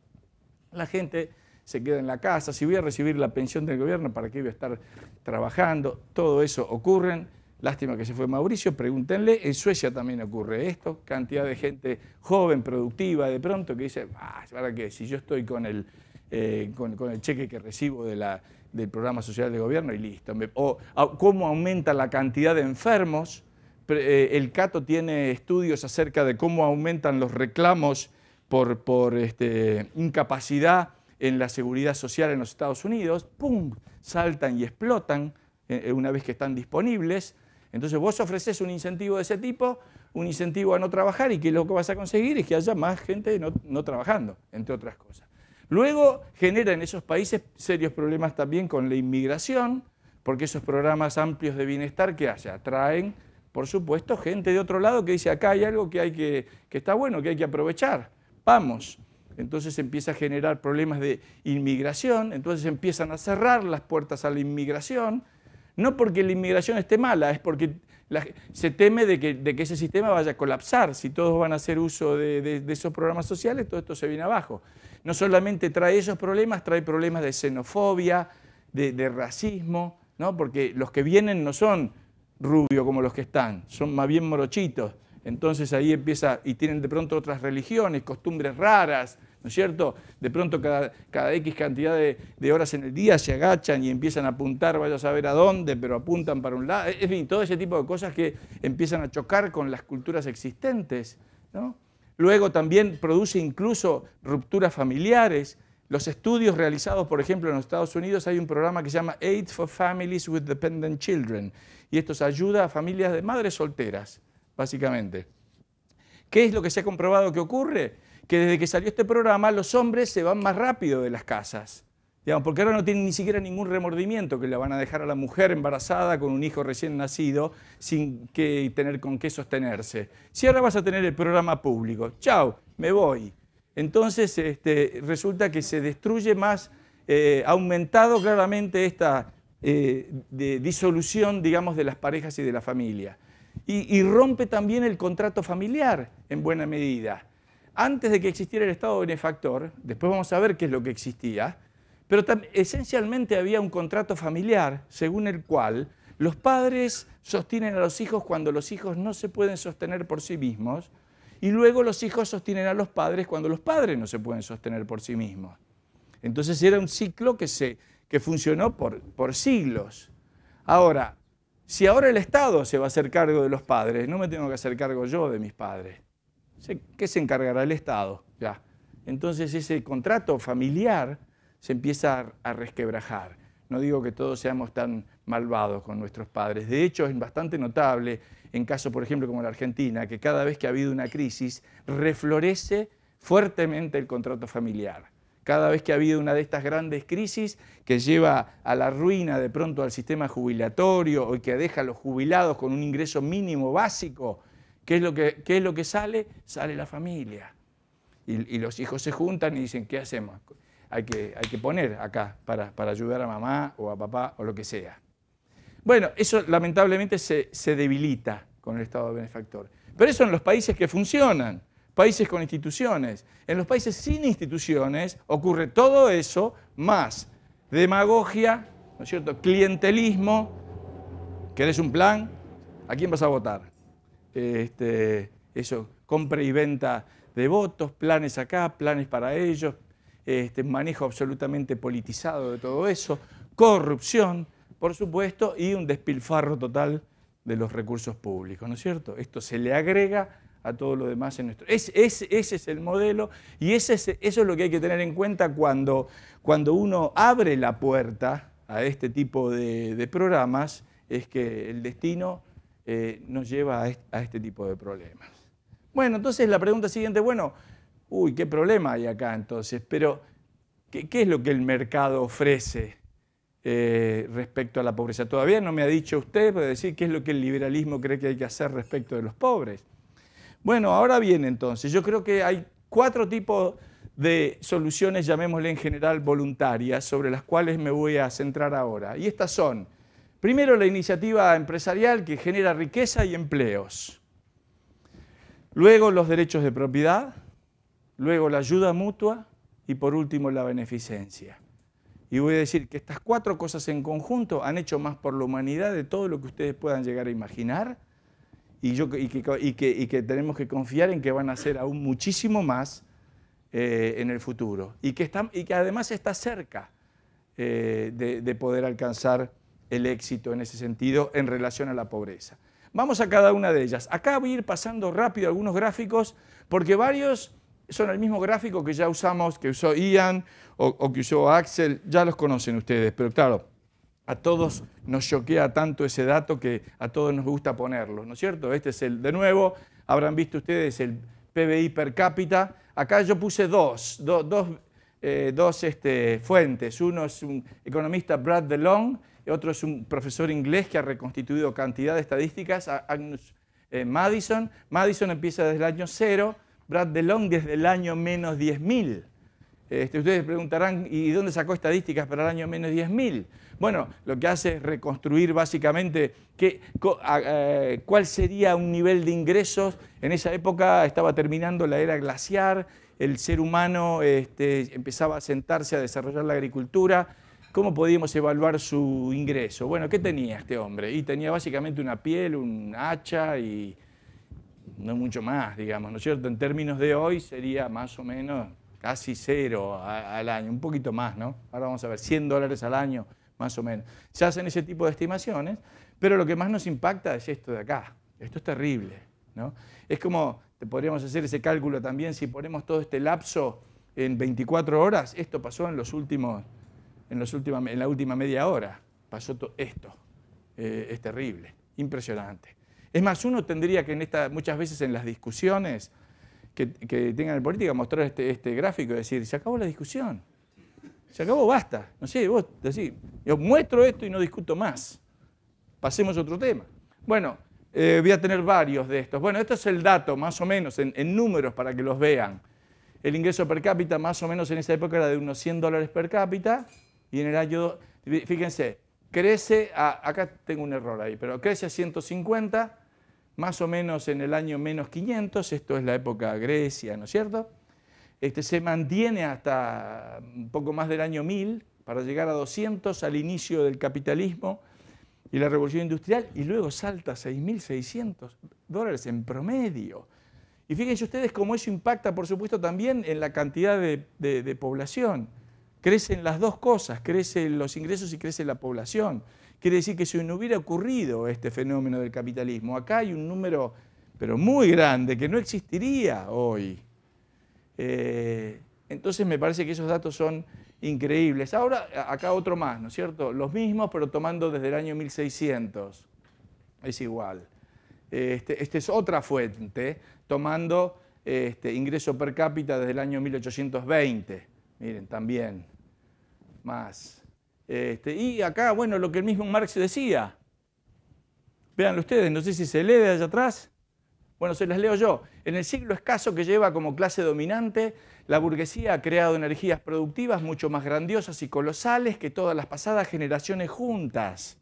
La gente se queda en la casa, si voy a recibir la pensión del gobierno, ¿para qué voy a estar trabajando? Todo eso ocurre Lástima que se fue Mauricio, pregúntenle. En Suecia también ocurre esto, cantidad de gente joven, productiva, de pronto, que dice, ah, ¿para qué? Si yo estoy con el, eh, cheque que recibo del programa social de gobierno y listo. o cómo aumenta la cantidad de enfermos. Eh, el Cato tiene estudios acerca de cómo aumentan los reclamos por, este, incapacidad en la seguridad social en los Estados Unidos. ¡Pum! Saltan y explotan eh, una vez que están disponibles. Entonces vos ofreces un incentivo de ese tipo, un incentivo a no trabajar y que lo que vas a conseguir es que haya más gente no, trabajando, entre otras cosas. Luego genera en esos países serios problemas también con la inmigración, porque esos programas amplios de bienestar que hace atraen, por supuesto, gente de otro lado que dice acá hay algo que, que está bueno, que hay que aprovechar, vamos. Entonces empieza a generar problemas de inmigración, entonces empiezan a cerrar las puertas a la inmigración, no porque la inmigración esté mala, es porque se teme de que, ese sistema vaya a colapsar. Si todos van a hacer uso de, esos programas sociales, todo esto se viene abajo. No solamente trae esos problemas, trae problemas de xenofobia, de, racismo, ¿no? porque los que vienen no son rubios como los que están, son más bien morochitos. Entonces ahí empieza, y tienen de pronto otras religiones, costumbres raras, ¿no es cierto? De pronto cada, X cantidad de, horas en el día se agachan y empiezan a apuntar, vaya a saber a dónde, pero apuntan para un lado, en fin, todo ese tipo de cosas que empiezan a chocar con las culturas existentes, Luego también produce incluso rupturas familiares. Los estudios realizados, por ejemplo, en los Estados Unidos hay un programa que se llama Aid for Families with Dependent Children. Y esto ayuda a familias de madres solteras, básicamente. ¿Qué es lo que se ha comprobado que ocurre? que desde que salió este programa los hombres se van más rápido de las casas. Digamos, porque ahora no tienen ni siquiera ningún remordimiento que la van a dejar a la mujer embarazada con un hijo recién nacido sin que tener con qué sostenerse. Si ahora vas a tener el programa público, chao, me voy. Entonces este, resulta que se destruye más, eh, ha aumentado claramente esta eh, disolución, digamos, de las parejas y de la familia. y rompe también el contrato familiar en buena medida antes de que existiera el Estado benefactor, después vamos a ver qué es lo que existía, pero esencialmente había un contrato familiar según el cual los padres sostienen a los hijos cuando los hijos no se pueden sostener por sí mismos y luego los hijos sostienen a los padres cuando los padres no se pueden sostener por sí mismos. Entonces era un ciclo que, se, que funcionó por, por siglos. Ahora, si ahora el Estado se va a hacer cargo de los padres, no me tengo que hacer cargo yo de mis padres. ¿Qué se encargará el Estado? Entonces ese contrato familiar se empieza a resquebrajar. No digo que todos seamos tan malvados con nuestros padres. De hecho, es bastante notable en casos, por ejemplo, como la Argentina, que cada vez que ha habido una crisis, reflorece fuertemente el contrato familiar. Cada vez que ha habido una de estas grandes crisis que lleva a la ruina de pronto al sistema jubilatorio o que deja a los jubilados con un ingreso mínimo básico, ¿Qué es lo que, es lo que sale? Sale la familia. Y, los hijos se juntan y dicen, ¿qué hacemos? Hay que, hay que poner acá para, ayudar a mamá o a papá o lo que sea. Bueno, eso lamentablemente se, debilita con el Estado benefactor. Pero eso en los países que funcionan, países con instituciones. En los países sin instituciones ocurre todo eso, más demagogia, ¿no es cierto? Clientelismo. ¿Querés un plan? ¿A quién vas a votar? Este, eso, compra y venta de votos, planes acá, planes para ellos, este, manejo absolutamente politizado de todo eso, corrupción, por supuesto, y un despilfarro total de los recursos públicos, ¿no es cierto? Esto se le agrega a todo lo demás en nuestro... Es, ese es el modelo y ese eso es lo que hay que tener en cuenta cuando, cuando uno abre la puerta a este tipo de programas, es que el destino eh, nos lleva a, este tipo de problemas. Bueno, entonces la pregunta siguiente, bueno, uy, qué problema hay acá entonces, pero ¿qué, es lo que el mercado ofrece eh, respecto a la pobreza? Todavía no me ha dicho usted puede decir qué es lo que el liberalismo cree que hay que hacer respecto de los pobres. Bueno, ahora bien entonces, yo creo que hay cuatro tipos de soluciones, llamémosle en general voluntarias, sobre las cuales me voy a centrar ahora. Y estas son Primero, la iniciativa empresarial que genera riqueza y empleos. Luego, los derechos de propiedad. Luego, la ayuda mutua. Y por último, la beneficencia. Y voy a decir que estas cuatro cosas en conjunto han hecho más por la humanidad de todo lo que ustedes puedan llegar a imaginar y, yo, que, tenemos que confiar en que van a hacer aún muchísimo más eh, en el futuro y que, además está cerca eh, de, poder alcanzar el éxito en ese sentido en relación a la pobreza. Vamos a cada una de ellas. Acá voy a ir pasando rápido algunos gráficos porque varios son el mismo gráfico que ya usamos, que usó Ian o, que usó Axel, ya los conocen ustedes, pero claro, a todos nos choquea tanto ese dato que a todos nos gusta ponerlo, ¿no es cierto? Este es el, de nuevo, habrán visto ustedes el PBI per cápita. Acá yo puse dos, dos, eh, este, fuentes. Uno es un economista Brad DeLong, otro es un profesor inglés que ha reconstituido cantidad de estadísticas, Agnes eh, Madison. Madison empieza desde el año cero, Brad DeLong desde el año menos 10.000. Este, ustedes preguntarán, ¿y dónde sacó estadísticas para el año menos 10.000? Bueno, lo que hace es reconstruir básicamente qué, eh, cuál sería un nivel de ingresos. En esa época estaba terminando la era glaciar, el ser humano este, empezaba a sentarse a desarrollar la agricultura, ¿Cómo podíamos evaluar su ingreso? Bueno, ¿qué tenía este hombre? Y tenía básicamente una piel, un hacha y no mucho más, digamos, ¿no es cierto? En términos de hoy sería más o menos casi cero al año, un poquito más, ¿no? Ahora vamos a ver, 100 dólares al año, más o menos. Se hacen ese tipo de estimaciones, pero lo que más nos impacta es esto de acá. Esto es terrible, ¿no? Es como, te podríamos hacer ese cálculo también, si ponemos todo este lapso en 24 horas, esto pasó en los últimos en, los en la última media hora. Pasó esto. Eh, es terrible, impresionante. Es más, uno tendría que en esta, muchas veces en las discusiones que, tengan en política mostrar este, este, gráfico y decir, se acabó la discusión. Se acabó, basta. No sé, vos decís, yo muestro esto y no discuto más. Pasemos a otro tema. Bueno, eh, voy a tener varios de estos. Bueno, esto es el dato, más o menos, en, en números para que los vean. El ingreso per cápita, más o menos en esa época, era de unos 100 dólares per cápita y en el año, fíjense, crece, a, acá tengo un error ahí, pero crece a 150, más o menos en el año menos 500, esto es la época Grecia, ¿no es cierto? Este, se mantiene hasta un poco más del año 1000 para llegar a 200 al inicio del capitalismo y la revolución industrial y luego salta a 6.600 dólares en promedio. Y fíjense ustedes cómo eso impacta, por supuesto, también en la cantidad de población. Crecen las dos cosas, crecen los ingresos y crece la población. Quiere decir que si no hubiera ocurrido este fenómeno del capitalismo, acá hay un número, pero muy grande, que no existiría hoy. Eh, entonces me parece que esos datos son increíbles. Ahora, acá otro más, ¿no es cierto? Los mismos, pero tomando desde el año 1600. Es igual. Esta este es otra fuente, tomando este, ingreso per cápita desde el año 1820. Miren, también, más. Este, y acá, bueno, lo que el mismo Marx decía. Veanlo ustedes, no sé si se lee de allá atrás. Bueno, se las leo yo. En el siglo escaso que lleva como clase dominante, la burguesía ha creado energías productivas mucho más grandiosas y colosales que todas las pasadas generaciones juntas.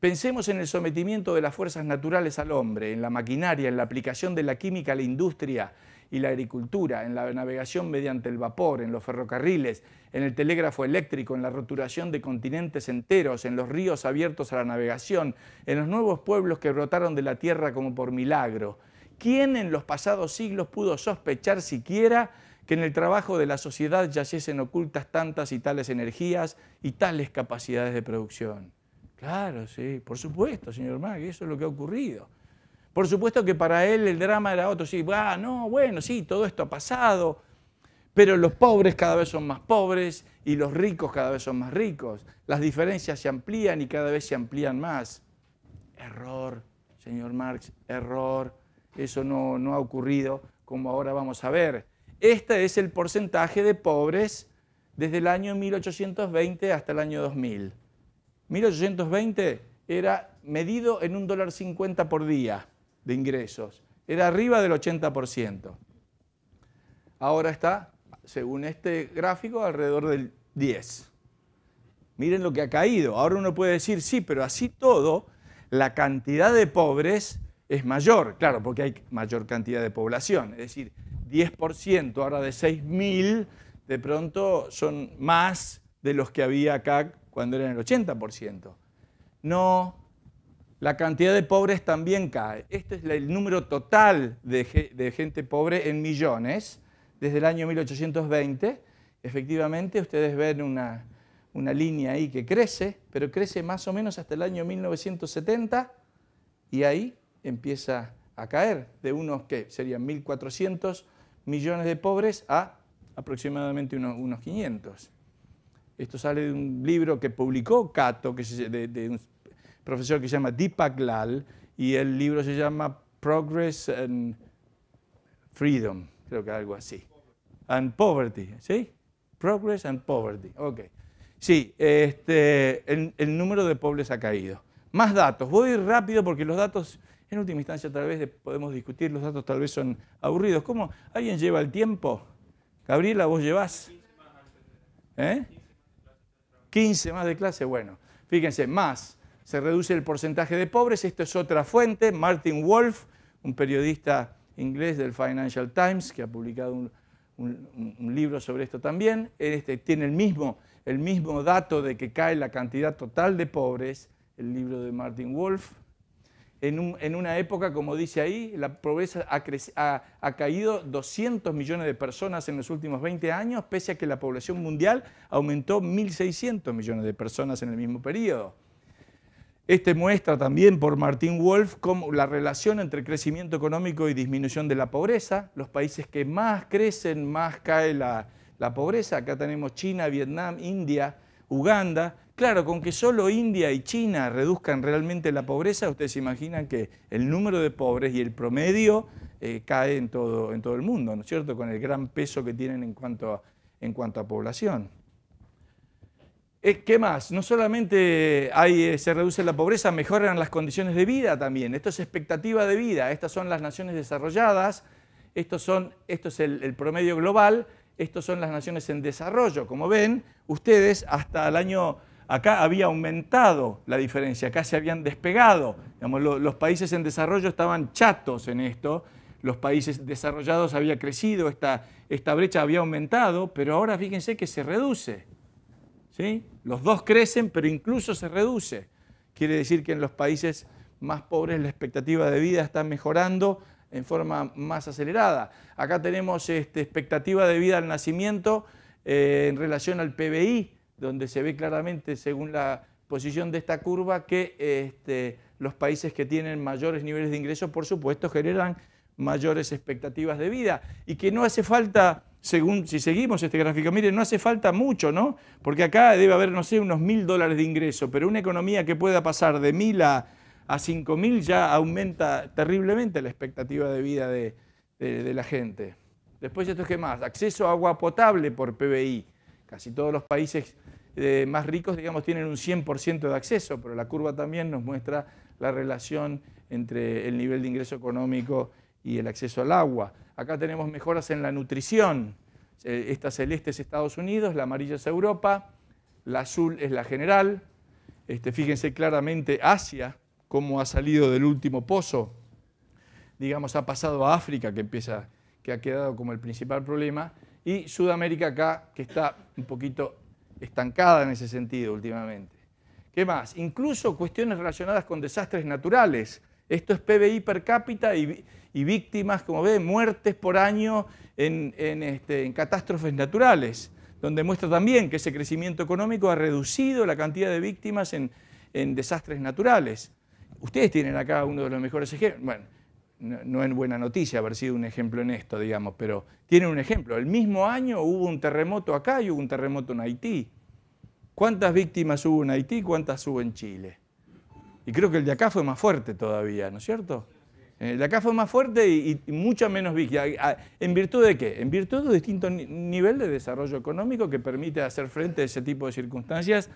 Pensemos en el sometimiento de las fuerzas naturales al hombre, en la maquinaria, en la aplicación de la química a la industria, y la agricultura, en la navegación mediante el vapor, en los ferrocarriles, en el telégrafo eléctrico, en la roturación de continentes enteros, en los ríos abiertos a la navegación, en los nuevos pueblos que brotaron de la tierra como por milagro. ¿Quién en los pasados siglos pudo sospechar siquiera que en el trabajo de la sociedad yaciesen ocultas tantas y tales energías y tales capacidades de producción? Claro, sí, por supuesto, señor Mag, eso es lo que ha ocurrido. Por supuesto que para él el drama era otro. Sí, ah, no, bueno, sí, todo esto ha pasado, pero los pobres cada vez son más pobres y los ricos cada vez son más ricos. Las diferencias se amplían y cada vez se amplían más. Error, señor Marx, error. Eso no, no ha ocurrido como ahora vamos a ver. Este es el porcentaje de pobres desde el año 1820 hasta el año 2000. 1820 era medido en un dólar 50 por día de ingresos. Era arriba del 80%. Ahora está, según este gráfico, alrededor del 10%. Miren lo que ha caído. Ahora uno puede decir, sí, pero así todo, la cantidad de pobres es mayor, claro, porque hay mayor cantidad de población. Es decir, 10% ahora de 6.000, de pronto son más de los que había acá cuando eran el 80%. No, la cantidad de pobres también cae. Este es el número total de, gente pobre en millones desde el año 1820. Efectivamente, ustedes ven una, línea ahí que crece, pero crece más o menos hasta el año 1970 y ahí empieza a caer de unos que serían 1.400 millones de pobres a aproximadamente unos, 500. Esto sale de un libro que publicó Cato, que de, de, profesor que se llama Deepak Lal y el libro se llama Progress and Freedom, creo que algo así. And Poverty, ¿sí? Progress and Poverty, ok. Sí, este, el, el número de pobres ha caído. Más datos, voy rápido porque los datos en última instancia, tal vez podemos discutir, los datos tal vez son aburridos. ¿Cómo? ¿Alguien lleva el tiempo? Gabriela, ¿vos llevás? 15 ¿Eh? más de clase, bueno. Fíjense, más se reduce el porcentaje de pobres. Esto es otra fuente, Martin Wolf, un periodista inglés del Financial Times, que ha publicado un, libro sobre esto también. Este tiene el mismo, dato de que cae la cantidad total de pobres, el libro de Martin Wolf. En, una época, como dice ahí, la pobreza ha, ha caído 200 millones de personas en los últimos 20 años, pese a que la población mundial aumentó 1.600 millones de personas en el mismo periodo. Este muestra también por Martin Wolf la relación entre crecimiento económico y disminución de la pobreza. Los países que más crecen, más cae la, pobreza. Acá tenemos China, Vietnam, India, Uganda. Claro, con que solo India y China reduzcan realmente la pobreza, ustedes se imaginan que el número de pobres y el promedio eh, cae en todo, el mundo, ¿no es cierto? Con el gran peso que tienen en cuanto en cuanto a población. Eh, ¿Qué más? No solamente eh, se reduce la pobreza, mejoran las condiciones de vida también. Esto es expectativa de vida. Estas son las naciones desarrolladas, estos son, esto es el, promedio global, estas son las naciones en desarrollo. Como ven, ustedes hasta el año, acá había aumentado la diferencia, acá se habían despegado. los países en desarrollo estaban chatos en esto, los países desarrollados había crecido, esta, esta brecha había aumentado, pero ahora fíjense que se reduce. Los dos crecen, pero incluso se reduce. Quiere decir que en los países más pobres la expectativa de vida está mejorando en forma más acelerada. Acá tenemos este, expectativa de vida al nacimiento eh, en relación al PBI, donde se ve claramente, según la posición de esta curva, que este, los países que tienen mayores niveles de ingresos, por supuesto, generan mayores expectativas de vida y que no hace falta según si seguimos este gráfico, miren, no hace falta mucho, ¿no? Porque acá debe haber, no sé, unos mil dólares de ingreso, pero una economía que pueda pasar de mil a, cinco mil ya aumenta terriblemente la expectativa de vida de, la gente. Después, esto es que más, acceso a agua potable por PBI. Casi todos los países eh, más ricos, digamos, tienen un 100% de acceso, pero la curva también nos muestra la relación entre el nivel de ingreso económico y el acceso al agua. Acá tenemos mejoras en la nutrición. Eh, esta celeste es Estados Unidos, la amarilla es Europa, la azul es la general. Este, fíjense claramente Asia, cómo ha salido del último pozo. Digamos, ha pasado a África, que, empieza, que ha quedado como el principal problema, y Sudamérica acá, que está un poquito estancada en ese sentido últimamente. ¿Qué más? Incluso cuestiones relacionadas con desastres naturales. Esto es PBI per cápita y, víctimas, como ve, muertes por año este, en, catástrofes naturales, donde muestra también que ese crecimiento económico ha reducido la cantidad de víctimas en, desastres naturales. Ustedes tienen acá uno de los mejores ejemplos. Bueno, no, no, es buena noticia haber sido un ejemplo en esto, digamos, pero tienen un ejemplo. El mismo año hubo un terremoto acá y hubo un terremoto en Haití. ¿Cuántas víctimas hubo en Haití? ¿Cuántas hubo en Chile? Y creo que el de acá fue más fuerte todavía, ¿no es cierto? Eh, el de acá fue más fuerte y, mucha menos víctima. ¿En virtud de qué? En virtud de un distinto nivel de desarrollo económico que permite hacer frente a ese tipo de circunstancias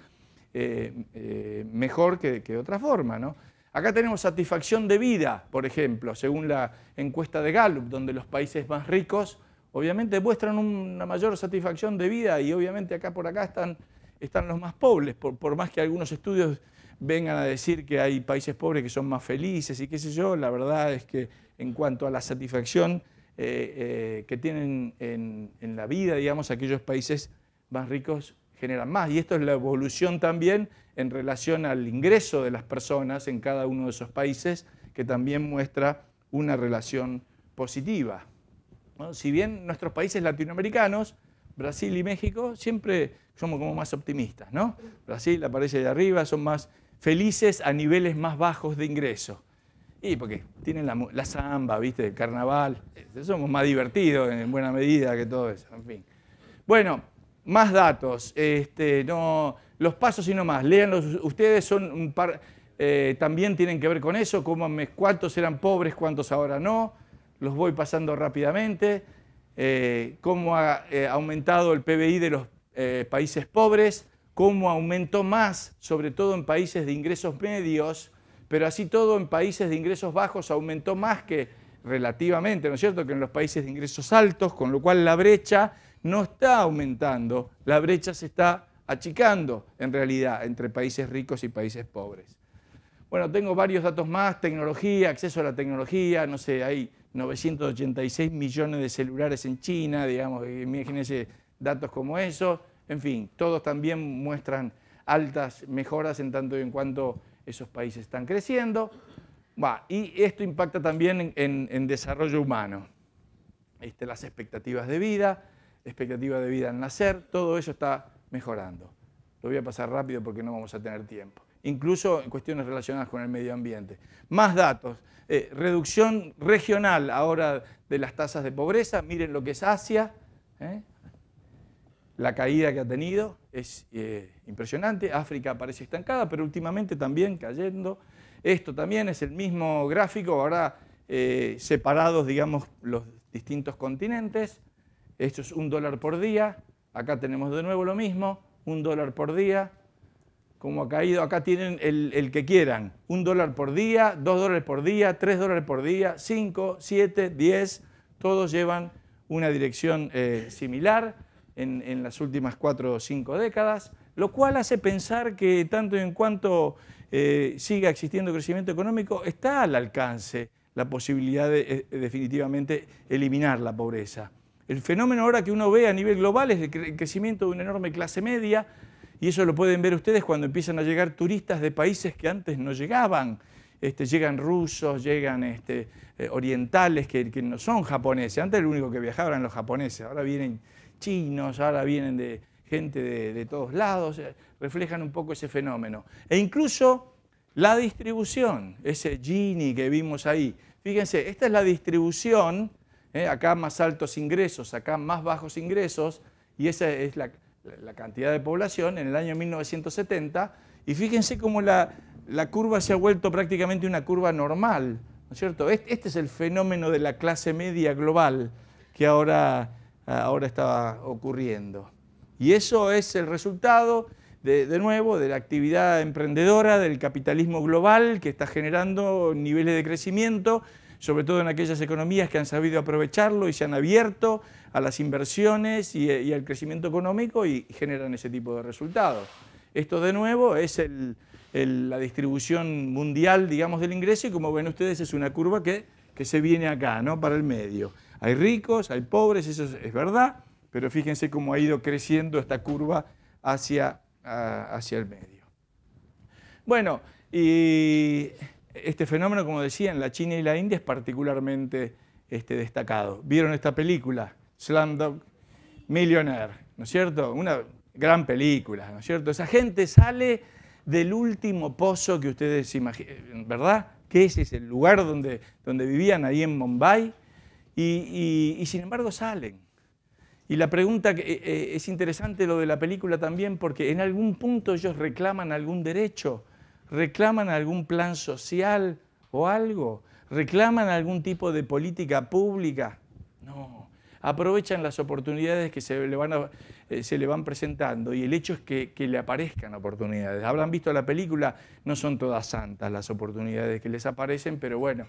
eh, eh, mejor que, de otra forma, ¿no? Acá tenemos satisfacción de vida, por ejemplo, según la encuesta de Gallup, donde los países más ricos obviamente muestran una mayor satisfacción de vida y obviamente acá por acá están, están los más pobres, por más que algunos estudios vengan a decir que hay países pobres que son más felices y qué sé yo, la verdad es que en cuanto a la satisfacción eh, eh, que tienen en, la vida, digamos, aquellos países más ricos generan más. Y esto es la evolución también en relación al ingreso de las personas en cada uno de esos países, que también muestra una relación positiva. Si bien nuestros países latinoamericanos, Brasil y México, siempre somos como más optimistas, ¿no? Brasil aparece de arriba, son más felices a niveles más bajos de ingreso. Y porque tienen la, la samba, ¿viste? El carnaval. Eh, somos más divertidos en buena medida que todo eso, en fin. Bueno, más datos. Este, no, los pasos y no más. Leanlos. ustedes, son un par, eh, también tienen que ver con eso, cuántos eran pobres, cuántos ahora no. Los voy pasando rápidamente. Eh, cómo ha aumentado el PBI de los países pobres cómo aumentó más, sobre todo en países de ingresos medios, pero así todo en países de ingresos bajos aumentó más que relativamente, ¿no es cierto?, que en los países de ingresos altos, con lo cual la brecha no está aumentando, la brecha se está achicando en realidad entre países ricos y países pobres. Bueno, tengo varios datos más, tecnología, acceso a la tecnología, no sé, hay 986 millones de celulares en China, digamos, imagínense datos como esos en fin, todos también muestran altas mejoras en tanto y en cuanto esos países están creciendo. y esto impacta también en, desarrollo humano. Este, las expectativas de vida, expectativa de vida al nacer, todo eso está mejorando. Lo voy a pasar rápido porque no vamos a tener tiempo. Incluso en cuestiones relacionadas con el medio ambiente. Más datos. Eh, reducción regional ahora de las tasas de pobreza. Miren lo que es Asia. ¿eh? La caída que ha tenido es eh, impresionante. África parece estancada, pero últimamente también cayendo. Esto también es el mismo gráfico, ahora eh, separados, digamos, los distintos continentes. Esto es un dólar por día. Acá tenemos de nuevo lo mismo, un dólar por día. Como ha caído, acá tienen el, que quieran. Un dólar por día, dos dólares por día, tres dólares por día, cinco, siete, diez. Todos llevan una dirección eh, similar en, las últimas cuatro o cinco décadas, lo cual hace pensar que tanto en cuanto eh, siga existiendo crecimiento económico, está al alcance la posibilidad de eh, definitivamente eliminar la pobreza. El fenómeno ahora que uno ve a nivel global es el crecimiento de una enorme clase media, y eso lo pueden ver ustedes cuando empiezan a llegar turistas de países que antes no llegaban. Este, llegan rusos, llegan este, eh, orientales que, no son japoneses. Antes el único que viajaban eran los japoneses, ahora vienen chinos, ahora vienen de gente de, todos lados, eh, reflejan un poco ese fenómeno. E incluso la distribución, ese Gini que vimos ahí. Fíjense, esta es la distribución, eh, acá más altos ingresos, acá más bajos ingresos, y esa es la, cantidad de población en el año 1970, y fíjense cómo la, curva se ha vuelto prácticamente una curva normal, ¿no es cierto? este, este es el fenómeno de la clase media global que ahora Ah, ahora estaba ocurriendo. Y eso es el resultado, de, nuevo, de la actividad emprendedora, del capitalismo global que está generando niveles de crecimiento, sobre todo en aquellas economías que han sabido aprovecharlo y se han abierto a las inversiones y, eh, al crecimiento económico y generan ese tipo de resultados. Esto de nuevo es la distribución mundial, digamos, del ingreso y como ven ustedes es una curva que, se viene acá, ¿no? Para el medio. Hay ricos, hay pobres, eso es verdad, pero fíjense cómo ha ido creciendo esta curva hacia, hacia el medio. Bueno, y este fenómeno, como decía, en la China y la India es particularmente este, destacado. ¿Vieron esta película? Slumdog Millionaire, ¿no es cierto? Una gran película, ¿no es cierto? Esa gente sale del último pozo que ustedes imaginan, ¿verdad? Que ese es el lugar donde, donde vivían ahí en Mumbai. Y, sin embargo salen. Y la pregunta que eh, eh, es interesante lo de la película también, porque en algún punto ellos reclaman algún derecho, reclaman algún plan social o algo, reclaman algún tipo de política pública. No, aprovechan las oportunidades que se le van a, eh, se le van presentando y el hecho es que, le aparezcan oportunidades. Habrán visto la película, no son todas santas las oportunidades que les aparecen, pero bueno,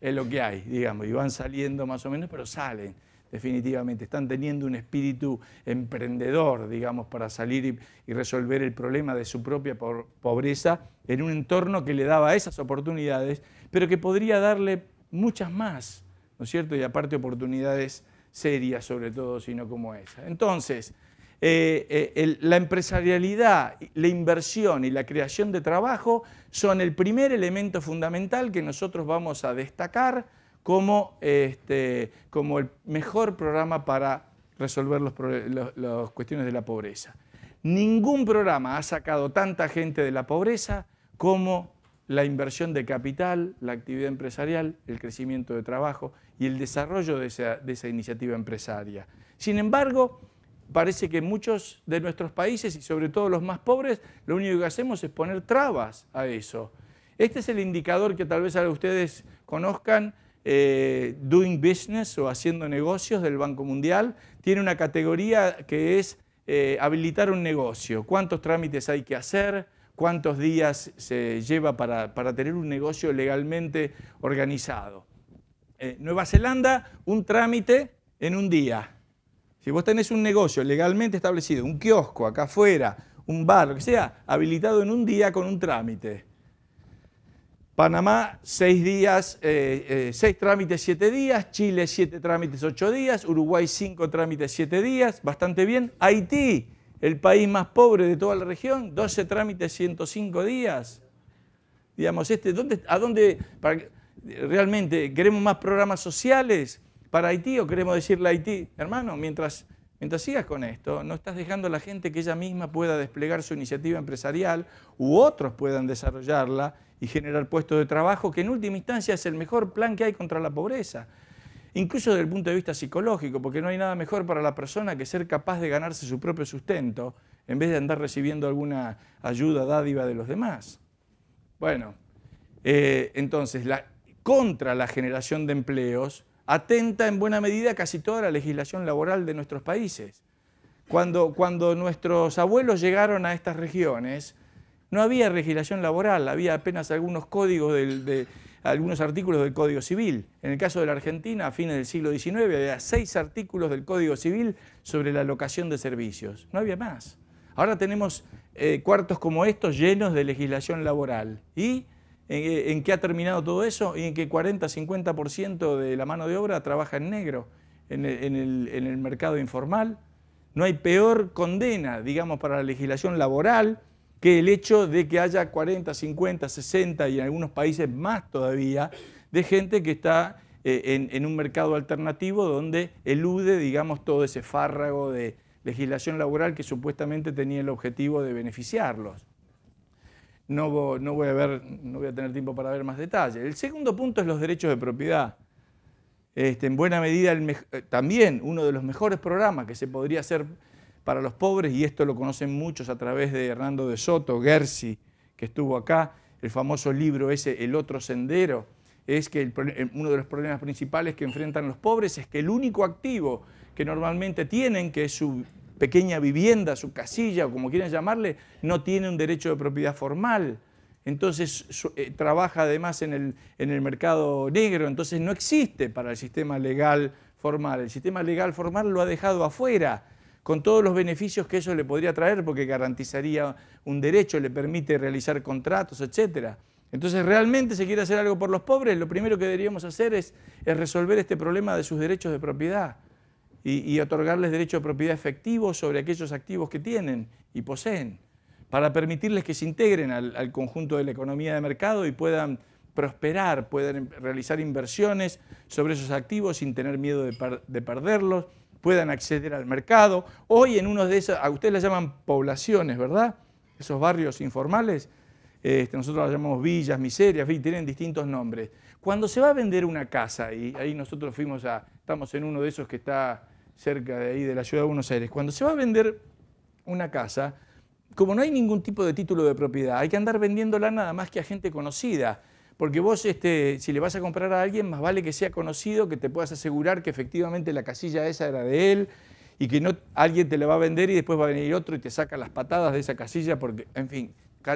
es lo que hay, digamos, y van saliendo más o menos, pero salen definitivamente. Están teniendo un espíritu emprendedor, digamos, para salir y, y, resolver el problema de su propia pobreza en un entorno que le daba esas oportunidades, pero que podría darle muchas más, ¿no es cierto? Y aparte oportunidades serias, sobre todo, sino como esa. Entonces, eh, eh, la empresarialidad, la inversión y la creación de trabajo son el primer elemento fundamental que nosotros vamos a destacar como, este, el mejor programa para resolver las cuestiones de la pobreza. Ningún programa ha sacado tanta gente de la pobreza como la inversión de capital, la actividad empresarial, el crecimiento de trabajo y el desarrollo de esa, de esa iniciativa empresaria. Sin embargo, parece que muchos de nuestros países, y sobre todo los más pobres, lo único que hacemos es poner trabas a eso. Este es el indicador que tal vez ustedes conozcan, eh, Doing Business o Haciendo Negocios del Banco Mundial. Tiene una categoría que es eh, habilitar un negocio, cuántos trámites hay que hacer, cuántos días se lleva para, tener un negocio legalmente organizado. Eh, Nueva Zelanda, un trámite en un día. Si vos tenés un negocio legalmente establecido, un kiosco acá afuera, un bar, lo que sea, habilitado en un día con un trámite. Panamá, seis días, eh, eh, seis trámites, siete días. Chile, siete trámites, ocho días. Uruguay, cinco trámites, siete días. Bastante bien. Haití, el país más pobre de toda la región, 12 trámites, 105 días. Digamos, este, ¿dónde, ¿a dónde realmente queremos más programas sociales? para Haití o queremos decirle a Haití, hermano, mientras, mientras sigas con esto, no estás dejando a la gente que ella misma pueda desplegar su iniciativa empresarial u otros puedan desarrollarla y generar puestos de trabajo, que en última instancia es el mejor plan que hay contra la pobreza. Incluso desde el punto de vista psicológico, porque no hay nada mejor para la persona que ser capaz de ganarse su propio sustento en vez de andar recibiendo alguna ayuda dádiva de los demás. Bueno, eh, entonces, contra la generación de empleos, atenta en buena medida casi toda la legislación laboral de nuestros países. Cuando, nuestros abuelos llegaron a estas regiones, no había legislación laboral, había apenas algunos códigos de, algunos artículos del Código Civil. En el caso de la Argentina, a fines del siglo XIX, había seis artículos del Código Civil sobre la locación de servicios. No había más. Ahora tenemos eh, cuartos como estos llenos de legislación laboral. Y eh, ¿En, qué ha terminado todo eso? Y en que 40-50% de la mano de obra trabaja en negro, en el, mercado informal. No hay peor condena, digamos, para la legislación laboral que el hecho de que haya 40, 50, 60 y en algunos países más todavía de gente que está eh, en, un mercado alternativo donde elude, digamos, todo ese fárrago de legislación laboral que supuestamente tenía el objetivo de beneficiarlos no, voy a tener tiempo para ver más detalles. El segundo punto es los derechos de propiedad. Este, en buena medida, eh, también uno de los mejores programas que se podría hacer para los pobres, y esto lo conocen muchos a través de Hernando de Soto, Gersi, que estuvo acá, el famoso libro ese, El otro sendero, es que eh, uno de los problemas principales que enfrentan los pobres es que el único activo que normalmente tienen, que es su pequeña vivienda, su casilla o como quieran llamarle, no tiene un derecho de propiedad formal. Entonces eh, trabaja además en el, mercado negro, entonces no existe para el sistema legal formal. El sistema legal formal lo ha dejado afuera con todos los beneficios que eso le podría traer, porque garantizaría un derecho, le permite realizar contratos, etc. Entonces, realmente si quiere hacer algo por los pobres, lo primero que deberíamos hacer es, es resolver este problema de sus derechos de propiedad y, otorgarles derecho de propiedad efectivo sobre aquellos activos que tienen y poseen, para permitirles que se integren al, conjunto de la economía de mercado y puedan prosperar, puedan realizar inversiones sobre esos activos sin tener miedo de, perderlos, puedan acceder al mercado. Hoy en uno de esos, a ustedes las llaman poblaciones, ¿verdad? Esos barrios informales, este, nosotros las llamamos villas, miserias, tienen distintos nombres. Cuando se va a vender una casa, y ahí nosotros fuimos a, estamos en uno de esos que está cerca de ahí de la ciudad de Buenos Aires, cuando se va a vender una casa, como no hay ningún tipo de título de propiedad, hay que andar vendiéndola nada más que a gente conocida. Porque vos, este, si le vas a comprar a alguien, más vale que sea conocido, que te puedas asegurar que efectivamente la casilla esa era de él y que no alguien te la va a vender y después va a venir otro y te saca las patadas de esa casilla porque, en fin,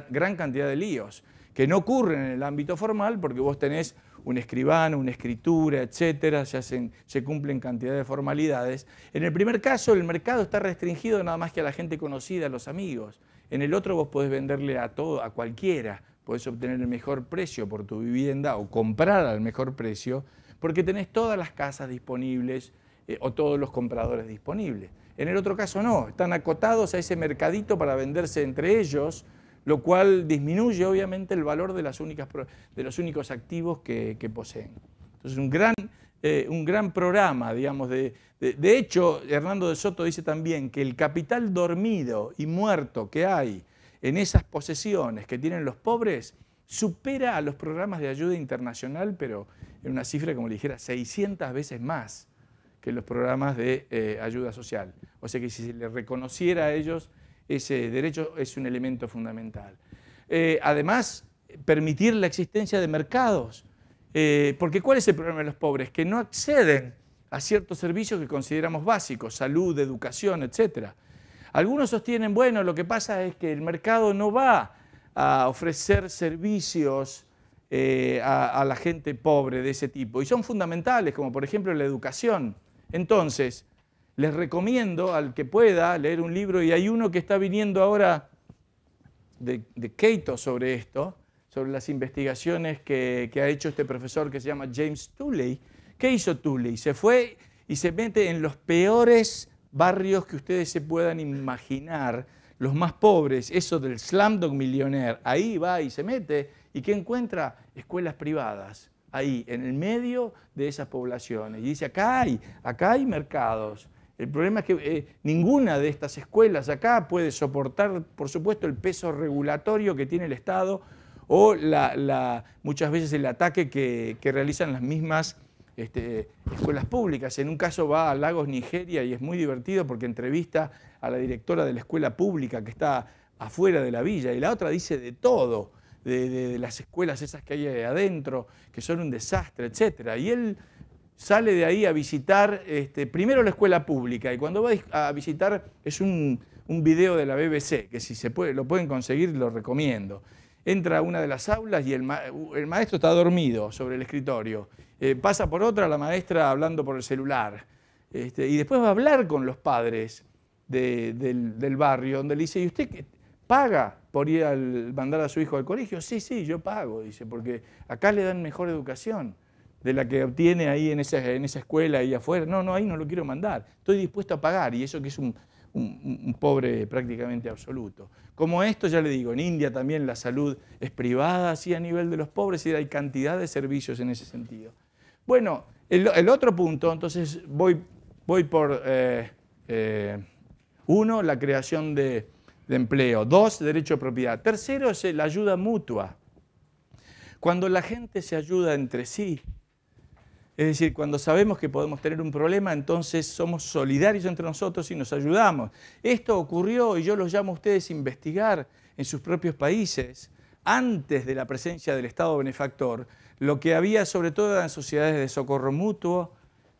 gran cantidad de líos que no ocurren en el ámbito formal porque vos tenés un escribano, una escritura, etcétera, se, hacen, se cumplen cantidad de formalidades. En el primer caso, el mercado está restringido nada más que a la gente conocida, a los amigos. En el otro vos podés venderle a todo, a cualquiera, podés obtener el mejor precio por tu vivienda o comprar al mejor precio, porque tenés todas las casas disponibles eh, o todos los compradores disponibles. En el otro caso no, están acotados a ese mercadito para venderse entre ellos lo cual disminuye obviamente el valor de, de los únicos activos que, poseen. Entonces, un gran, eh, un gran programa, digamos. De, hecho, Hernando de Soto dice también que el capital dormido y muerto que hay en esas posesiones que tienen los pobres supera a los programas de ayuda internacional, pero en una cifra, como le dijera, 600 veces más que los programas de eh, ayuda social. O sea que si se les reconociera a ellos ese derecho es un elemento fundamental. Eh, además, permitir la existencia de mercados, eh, porque ¿cuál es el problema de los pobres? Que no acceden a ciertos servicios que consideramos básicos, salud, educación, etc. Algunos sostienen, bueno, lo que pasa es que el mercado no va a ofrecer servicios eh, a la gente pobre de ese tipo, y son fundamentales, como por ejemplo la educación. Entonces, les recomiendo al que pueda leer un libro, y hay uno que está viniendo ahora de, de Cato sobre esto, sobre las investigaciones que, ha hecho este profesor que se llama James Tooley. ¿Qué hizo Tooley? Se fue y se mete en los peores barrios que ustedes se puedan imaginar, los más pobres, eso del slumdog millionaire. Ahí va y se mete. ¿Y qué encuentra? Escuelas privadas, ahí, en el medio de esas poblaciones. Y dice, acá hay, acá hay mercados, el problema es que eh, ninguna de estas escuelas acá puede soportar, por supuesto, el peso regulatorio que tiene el Estado o la, muchas veces el ataque que, realizan las mismas este, escuelas públicas. En un caso va a Lagos, Nigeria, y es muy divertido porque entrevista a la directora de la escuela pública que está afuera de la villa, y la otra dice de todo, de, las escuelas esas que hay adentro, que son un desastre, etc. Y él sale de ahí a visitar este, primero la escuela pública y cuando va a visitar es un, video de la BBC, que si se puede, lo pueden conseguir lo recomiendo. Entra a una de las aulas y el, maestro está dormido sobre el escritorio. Eh, pasa por otra la maestra hablando por el celular. Este, y después va a hablar con los padres del, barrio, donde le dice, ¿y usted paga por ir al mandar a su hijo al colegio? Sí, sí, yo pago, dice, porque acá le dan mejor educación de la que obtiene ahí en esa, escuela y afuera. No, no, ahí no lo quiero mandar. Estoy dispuesto a pagar y eso que es un, pobre prácticamente absoluto. Como esto, ya le digo, en India también la salud es privada, así a nivel de los pobres, y hay cantidad de servicios en ese sentido. Bueno, el, otro punto, entonces voy, voy por, eh, eh, uno, la creación de, de empleo. Dos, derecho a propiedad. Tercero, es la ayuda mutua. Cuando la gente se ayuda entre sí, es decir, cuando sabemos que podemos tener un problema, entonces somos solidarios entre nosotros y nos ayudamos. Esto ocurrió, y yo los llamo a ustedes a investigar en sus propios países, antes de la presencia del Estado benefactor, lo que había sobre todo en sociedades de socorro mutuo,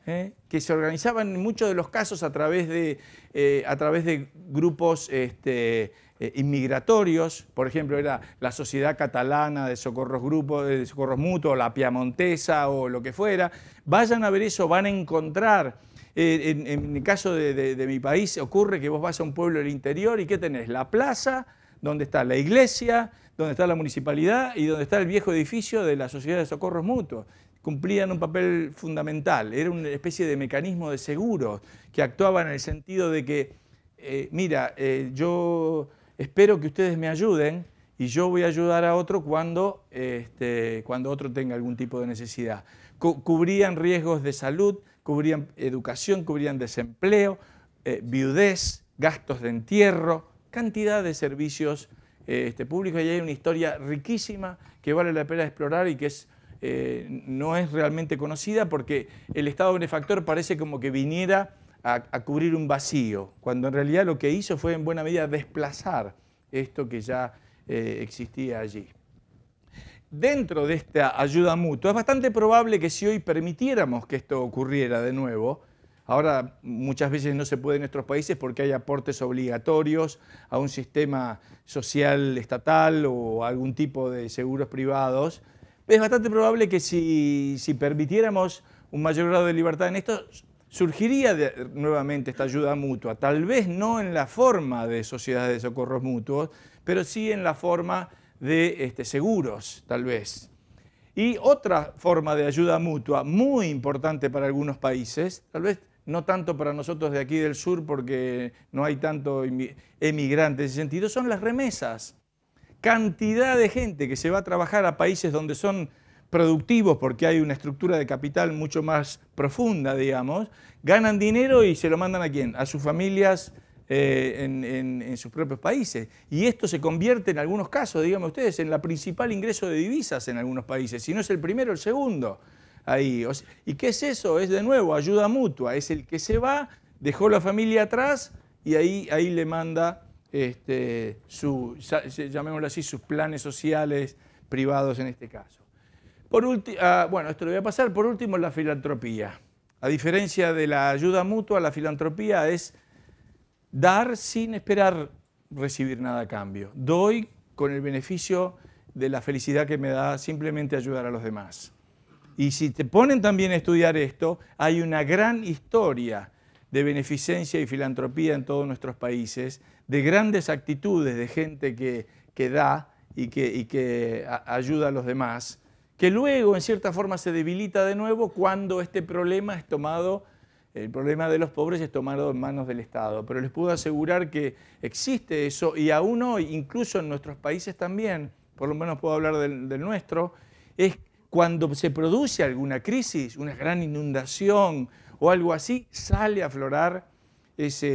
¿eh? que se organizaban en muchos de los casos a través de, eh, a través de grupos este, eh, inmigratorios, por ejemplo, era la Sociedad Catalana de Socorros, Grupos, de Socorros Mutuos, la Piamontesa o lo que fuera. Vayan a ver eso, van a encontrar. En, el caso de, mi país ocurre que vos vas a un pueblo del interior y ¿qué tenés? La plaza, donde está la iglesia, donde está la municipalidad y donde está el viejo edificio de la Sociedad de Socorros Mutuos cumplían un papel fundamental, era una especie de mecanismo de seguro que actuaba en el sentido de que, eh, mira, eh, yo espero que ustedes me ayuden y yo voy a ayudar a otro cuando, este, cuando otro tenga algún tipo de necesidad. cubrían riesgos de salud, cubrían educación, cubrían desempleo, eh, viudez, gastos de entierro, cantidad de servicios este, públicos y hay una historia riquísima que vale la pena explorar y que es eh, no es realmente conocida porque el Estado benefactor parece como que viniera a, cubrir un vacío, cuando en realidad lo que hizo fue en buena medida desplazar esto que ya eh, existía allí. Dentro de esta ayuda mutua, es bastante probable que si hoy permitiéramos que esto ocurriera de nuevo, Ahora muchas veces no se puede en nuestros países porque hay aportes obligatorios a un sistema social estatal o algún tipo de seguros privados es bastante probable que si, permitiéramos un mayor grado de libertad en esto, surgiría nuevamente esta ayuda mutua, tal vez no en la forma de sociedades de socorros mutuos, pero sí en la forma de este, seguros, tal vez. Y otra forma de ayuda mutua muy importante para algunos países, tal vez no tanto para nosotros de aquí del sur porque no hay tanto emigrante en ese sentido, son las remesas cantidad de gente que se va a trabajar a países donde son productivos porque hay una estructura de capital mucho más profunda, digamos, ganan dinero y se lo mandan a quién? A sus familias eh, en, sus propios países. Y esto se convierte en algunos casos, digamos ustedes, en la principal ingreso de divisas en algunos países, si no es el primero, el segundo. Ahí. ¿Y qué es eso? Es de nuevo ayuda mutua, es el que se va, dejó la familia atrás y ahí, ahí le manda este, su, llamémoslo así, sus planes sociales privados en este caso. Por último, ah, bueno, esto lo voy a pasar. Por último, la filantropía. A diferencia de la ayuda mutua, la filantropía es dar sin esperar recibir nada a cambio. Doy con el beneficio de la felicidad que me da simplemente ayudar a los demás. Y si te ponen también a estudiar esto, hay una gran historia de beneficencia y filantropía en todos nuestros países, de grandes actitudes de gente que, da y que, que ayuda a los demás, que luego en cierta forma se debilita de nuevo cuando este problema es tomado, el problema de los pobres es tomado en manos del Estado. Pero les puedo asegurar que existe eso y aún hoy, incluso en nuestros países también, por lo menos puedo hablar del nuestro, es cuando se produce alguna crisis, una gran inundación, o algo así, sale a aflorar esa,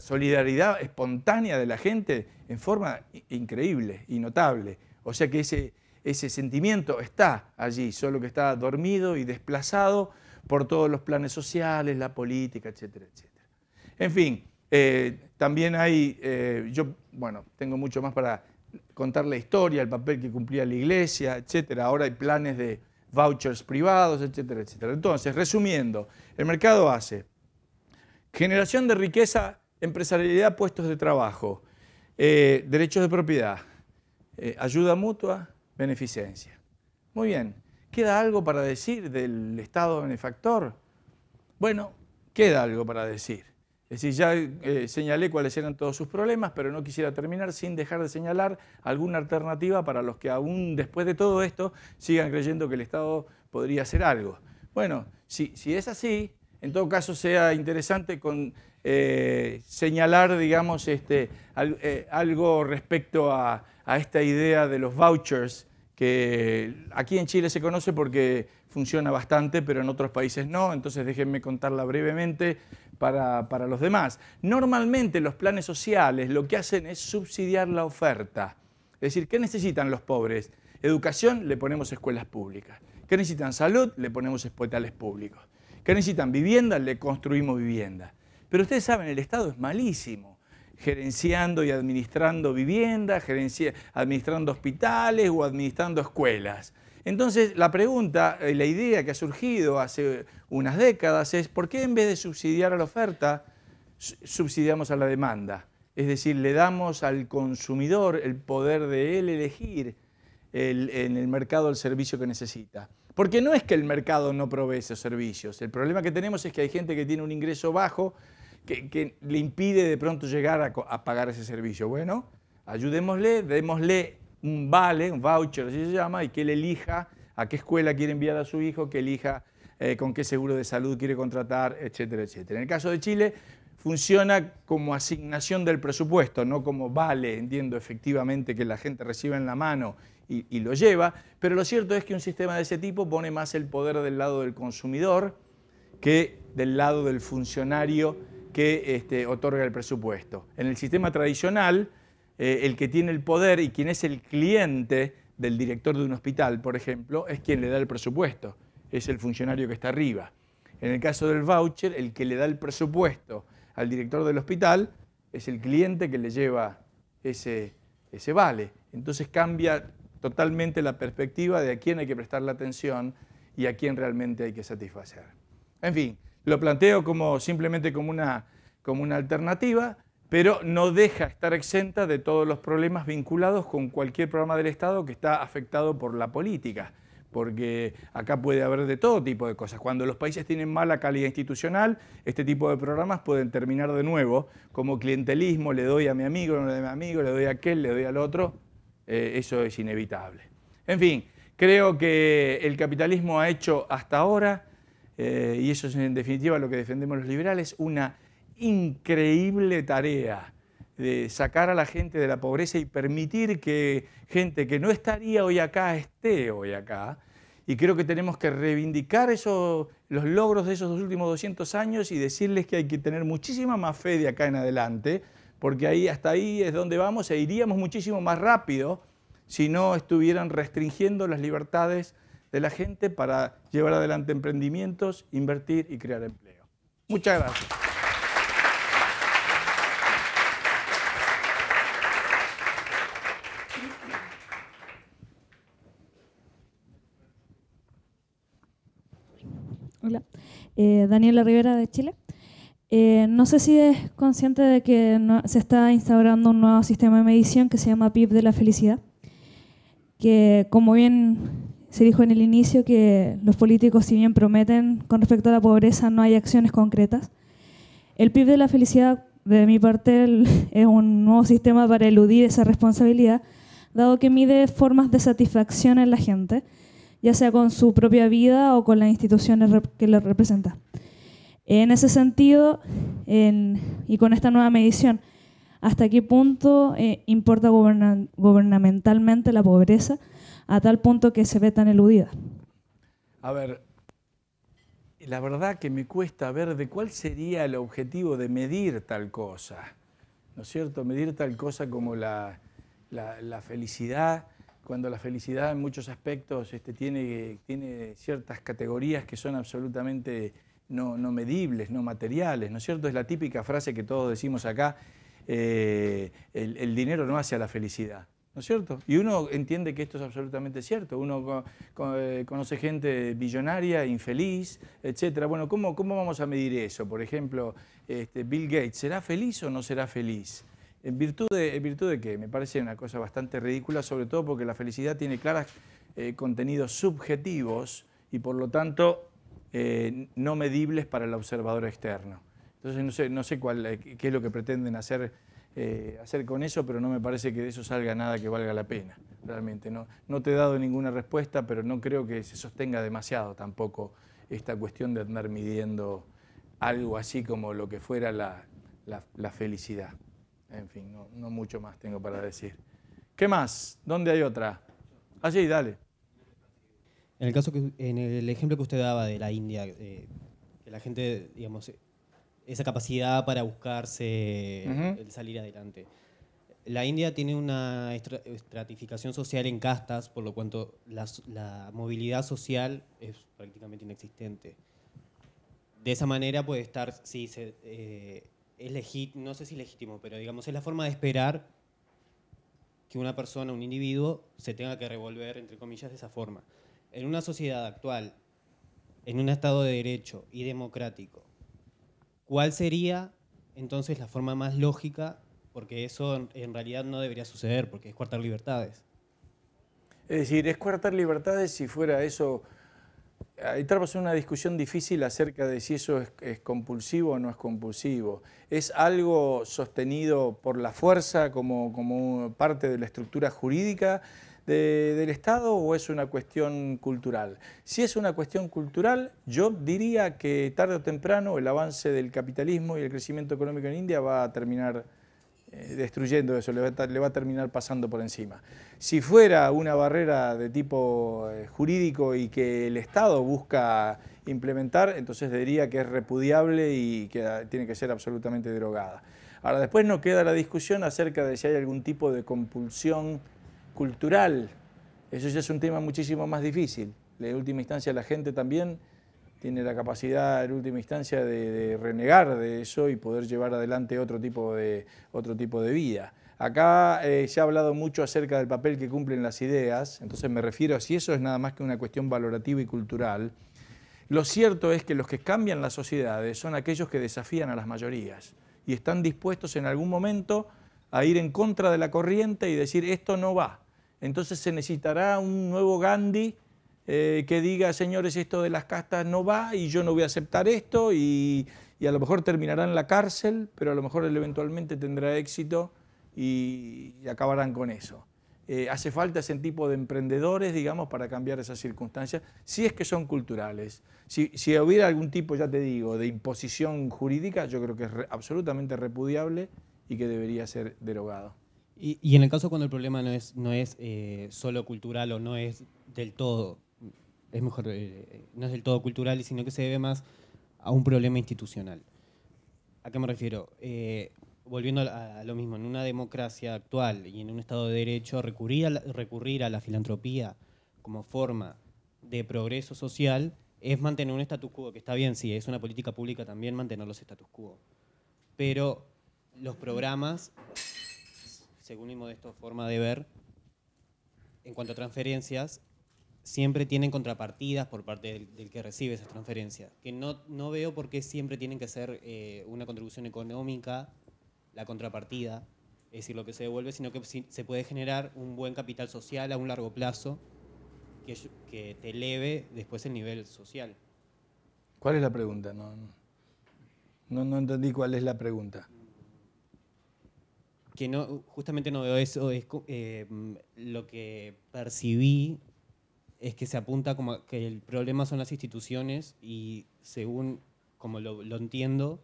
solidaridad espontánea de la gente en forma increíble y notable. O sea que ese, ese sentimiento está allí, solo que está dormido y desplazado por todos los planes sociales, la política, etcétera, etcétera. En fin, eh, también hay, eh, yo, bueno, tengo mucho más para contar la historia, el papel que cumplía la iglesia, etcétera. Ahora hay planes de, vouchers privados, etcétera, etcétera. Entonces, resumiendo, el mercado hace generación de riqueza, empresarialidad, puestos de trabajo, eh, derechos de propiedad, eh, ayuda mutua, beneficencia. Muy bien, ¿queda algo para decir del Estado benefactor? Bueno, queda algo para decir. Es decir, ya eh, señalé cuáles eran todos sus problemas, pero no quisiera terminar sin dejar de señalar alguna alternativa para los que aún después de todo esto sigan creyendo que el Estado podría hacer algo. Bueno, si, es así, en todo caso sea interesante eh, señalar, digamos, este, eh, algo respecto a esta idea de los vouchers, que aquí en Chile se conoce porque funciona bastante, pero en otros países no, entonces déjenme contarla brevemente para, los demás. Normalmente los planes sociales lo que hacen es subsidiar la oferta. Es decir, ¿qué necesitan los pobres? Educación, le ponemos escuelas públicas. ¿Qué necesitan salud? Le ponemos hospitales públicos. ¿Qué necesitan vivienda? Le construimos vivienda. Pero ustedes saben, el Estado es malísimo gerenciando y administrando vivienda, administrando hospitales o administrando escuelas. Entonces, la pregunta, y eh, la idea que ha surgido hace unas décadas es, ¿por qué en vez de subsidiar a la oferta, subsidiamos a la demanda? Es decir, le damos al consumidor el poder de él elegir en el mercado el servicio que necesita. Porque no es que el mercado no provee esos servicios. El problema que tenemos es que hay gente que tiene un ingreso bajo que, le impide de pronto llegar a, a pagar ese servicio. Bueno, ayudémosle, démosle un vale, un voucher, así se llama, y que él elija a qué escuela quiere enviar a su hijo, que elija eh, con qué seguro de salud quiere contratar, etcétera, etcétera. En el caso de Chile, funciona como asignación del presupuesto, no como vale, entiendo efectivamente que la gente recibe en la mano y, lo lleva, pero lo cierto es que un sistema de ese tipo pone más el poder del lado del consumidor que del lado del funcionario que este, otorga el presupuesto. En el sistema tradicional, eh, el que tiene el poder y quien es el cliente del director de un hospital, por ejemplo, es quien le da el presupuesto, es el funcionario que está arriba. En el caso del voucher, el que le da el presupuesto al director del hospital es el cliente que le lleva ese, vale. Entonces cambia totalmente la perspectiva de a quién hay que prestar la atención y a quién realmente hay que satisfacer. En fin, lo planteo como, simplemente como una alternativa pero no deja estar exenta de todos los problemas vinculados con cualquier programa del Estado que está afectado por la política, porque acá puede haber de todo tipo de cosas. Cuando los países tienen mala calidad institucional, este tipo de programas pueden terminar de nuevo, como clientelismo, le doy a mi amigo, no le doy a mi amigo, le doy a aquel, le doy al otro, eh, eso es inevitable. En fin, creo que el capitalismo ha hecho hasta ahora, eh, y eso es en definitiva lo que defendemos los liberales, una increíble tarea de sacar a la gente de la pobreza y permitir que gente que no estaría hoy acá esté hoy acá. Y creo que tenemos que reivindicar esos, los logros de esos últimos 200 años y decirles que hay que tener muchísima más fe de acá en adelante, porque ahí, hasta ahí es donde vamos e iríamos muchísimo más rápido si no estuvieran restringiendo las libertades de la gente para llevar adelante emprendimientos, invertir y crear empleo. Muchas gracias. Hola. Eh, Daniela Rivera de Chile. Eh, no sé si es consciente de que se está instaurando un nuevo sistema de medición que se llama PIB de la felicidad, que como bien se dijo en el inicio, que los políticos si bien prometen con respecto a la pobreza, no hay acciones concretas. El PIB de la felicidad, de mi parte, [LAUGHS] es un nuevo sistema para eludir esa responsabilidad, dado que mide formas de satisfacción en la gente ya sea con su propia vida o con las instituciones que lo representan. En ese sentido, y con esta nueva medición, ¿hasta qué punto eh, importa gubernamentalmente la pobreza a tal punto que se ve tan eludida? A ver, la verdad que me cuesta ver de cuál sería el objetivo de medir tal cosa, ¿no es cierto? Medir tal cosa como la felicidad cuando la felicidad en muchos aspectos este, tiene, tiene ciertas categorías que son absolutamente no, medibles, no materiales, ¿no es cierto? Es la típica frase que todos decimos acá, eh, el, dinero no hace a la felicidad, ¿no es cierto? Y uno entiende que esto es absolutamente cierto, uno eh, conoce gente billonaria, infeliz, etc. Bueno, ¿cómo, vamos a medir eso? Por ejemplo, este, Bill Gates, ¿será feliz o no será feliz? ¿En virtud, de, ¿En virtud de qué? Me parece una cosa bastante ridícula, sobre todo porque la felicidad tiene claros eh, contenidos subjetivos y por lo tanto eh, no medibles para el observador externo. Entonces no sé, no sé cuál, eh, qué es lo que pretenden hacer, hacer con eso, pero no me parece que de eso salga nada que valga la pena, realmente. No, no te he dado ninguna respuesta, pero no creo que se sostenga demasiado tampoco esta cuestión de andar midiendo algo así como lo que fuera la, la felicidad. En fin, no, mucho más tengo para decir. ¿Qué más? ¿Dónde hay otra? Allí, ah, dale. En el caso que, en el ejemplo que usted daba de la India, eh, que la gente, digamos, esa capacidad para buscarse, el salir adelante. La India tiene una estratificación social en castas, por lo cuanto la, movilidad social es prácticamente inexistente. De esa manera puede estar, sí, se, eh, no sé si legítimo, pero digamos, es la forma de esperar que una persona, un individuo, se tenga que revolver, entre comillas, de esa forma. En una sociedad actual, en un Estado de Derecho y democrático, ¿cuál sería entonces la forma más lógica? Porque eso en realidad no debería suceder, porque es cuartar libertades. Es decir, es cuartar libertades si fuera eso entramos en una discusión difícil acerca de si eso es, compulsivo o no es compulsivo. ¿Es algo sostenido por la fuerza como, parte de la estructura jurídica del Estado o es una cuestión cultural? Si es una cuestión cultural, yo diría que tarde o temprano el avance del capitalismo y el crecimiento económico en India va a terminar eh, destruyendo eso, le va, a, terminar pasando por encima. Si fuera una barrera de tipo eh, jurídico y que el Estado busca implementar, entonces diría que es repudiable y que ah, tiene que ser absolutamente derogada. Ahora, después no queda la discusión acerca de si hay algún tipo de compulsión cultural. Eso ya es un tema muchísimo más difícil. En última instancia, la gente también tiene la capacidad en última instancia de, renegar de eso y poder llevar adelante otro tipo de, otro tipo de vida. Acá eh, se ha hablado mucho acerca del papel que cumplen las ideas, entonces me refiero a si eso es nada más que una cuestión valorativa y cultural. Lo cierto es que los que cambian las sociedades son aquellos que desafían a las mayorías y están dispuestos en algún momento a ir en contra de la corriente y decir esto no va. Entonces se necesitará un nuevo Gandhi eh, que diga, señores, esto de las castas no va y yo no voy a aceptar esto y, a lo mejor terminarán en la cárcel, pero a lo mejor él eventualmente tendrá éxito y, acabarán con eso. Eh, hace falta ese tipo de emprendedores, digamos, para cambiar esas circunstancias, si es que son culturales. Si, hubiera algún tipo, ya te digo, de imposición jurídica, yo creo que es absolutamente repudiable y que debería ser derogado. Y, en el caso cuando el problema no es, no es eh, solo cultural o no es del todo mejor, eh, eh, no es del todo cultural, sino que se debe más a un problema institucional. ¿A qué me refiero? Eh, volviendo a, lo mismo, en una democracia actual y en un Estado de Derecho, recurrir a la, filantropía como forma de progreso social es mantener un status quo, que está bien, sí, es una política pública también mantener los status quo. Pero los programas, según mi modesto forma de ver, en cuanto a transferencias, siempre tienen contrapartidas por parte del, que recibe esas transferencias. Que no, no veo por qué siempre tienen que hacer eh, una contribución económica la contrapartida, es decir, lo que se devuelve, sino que se puede generar un buen capital social a un largo plazo que, que te eleve después el nivel social. ¿Cuál es la pregunta? No, entendí cuál es la pregunta que no, justamente no veo eso, es eh, lo que percibí es que se apunta como que el problema son las instituciones y según como lo, entiendo,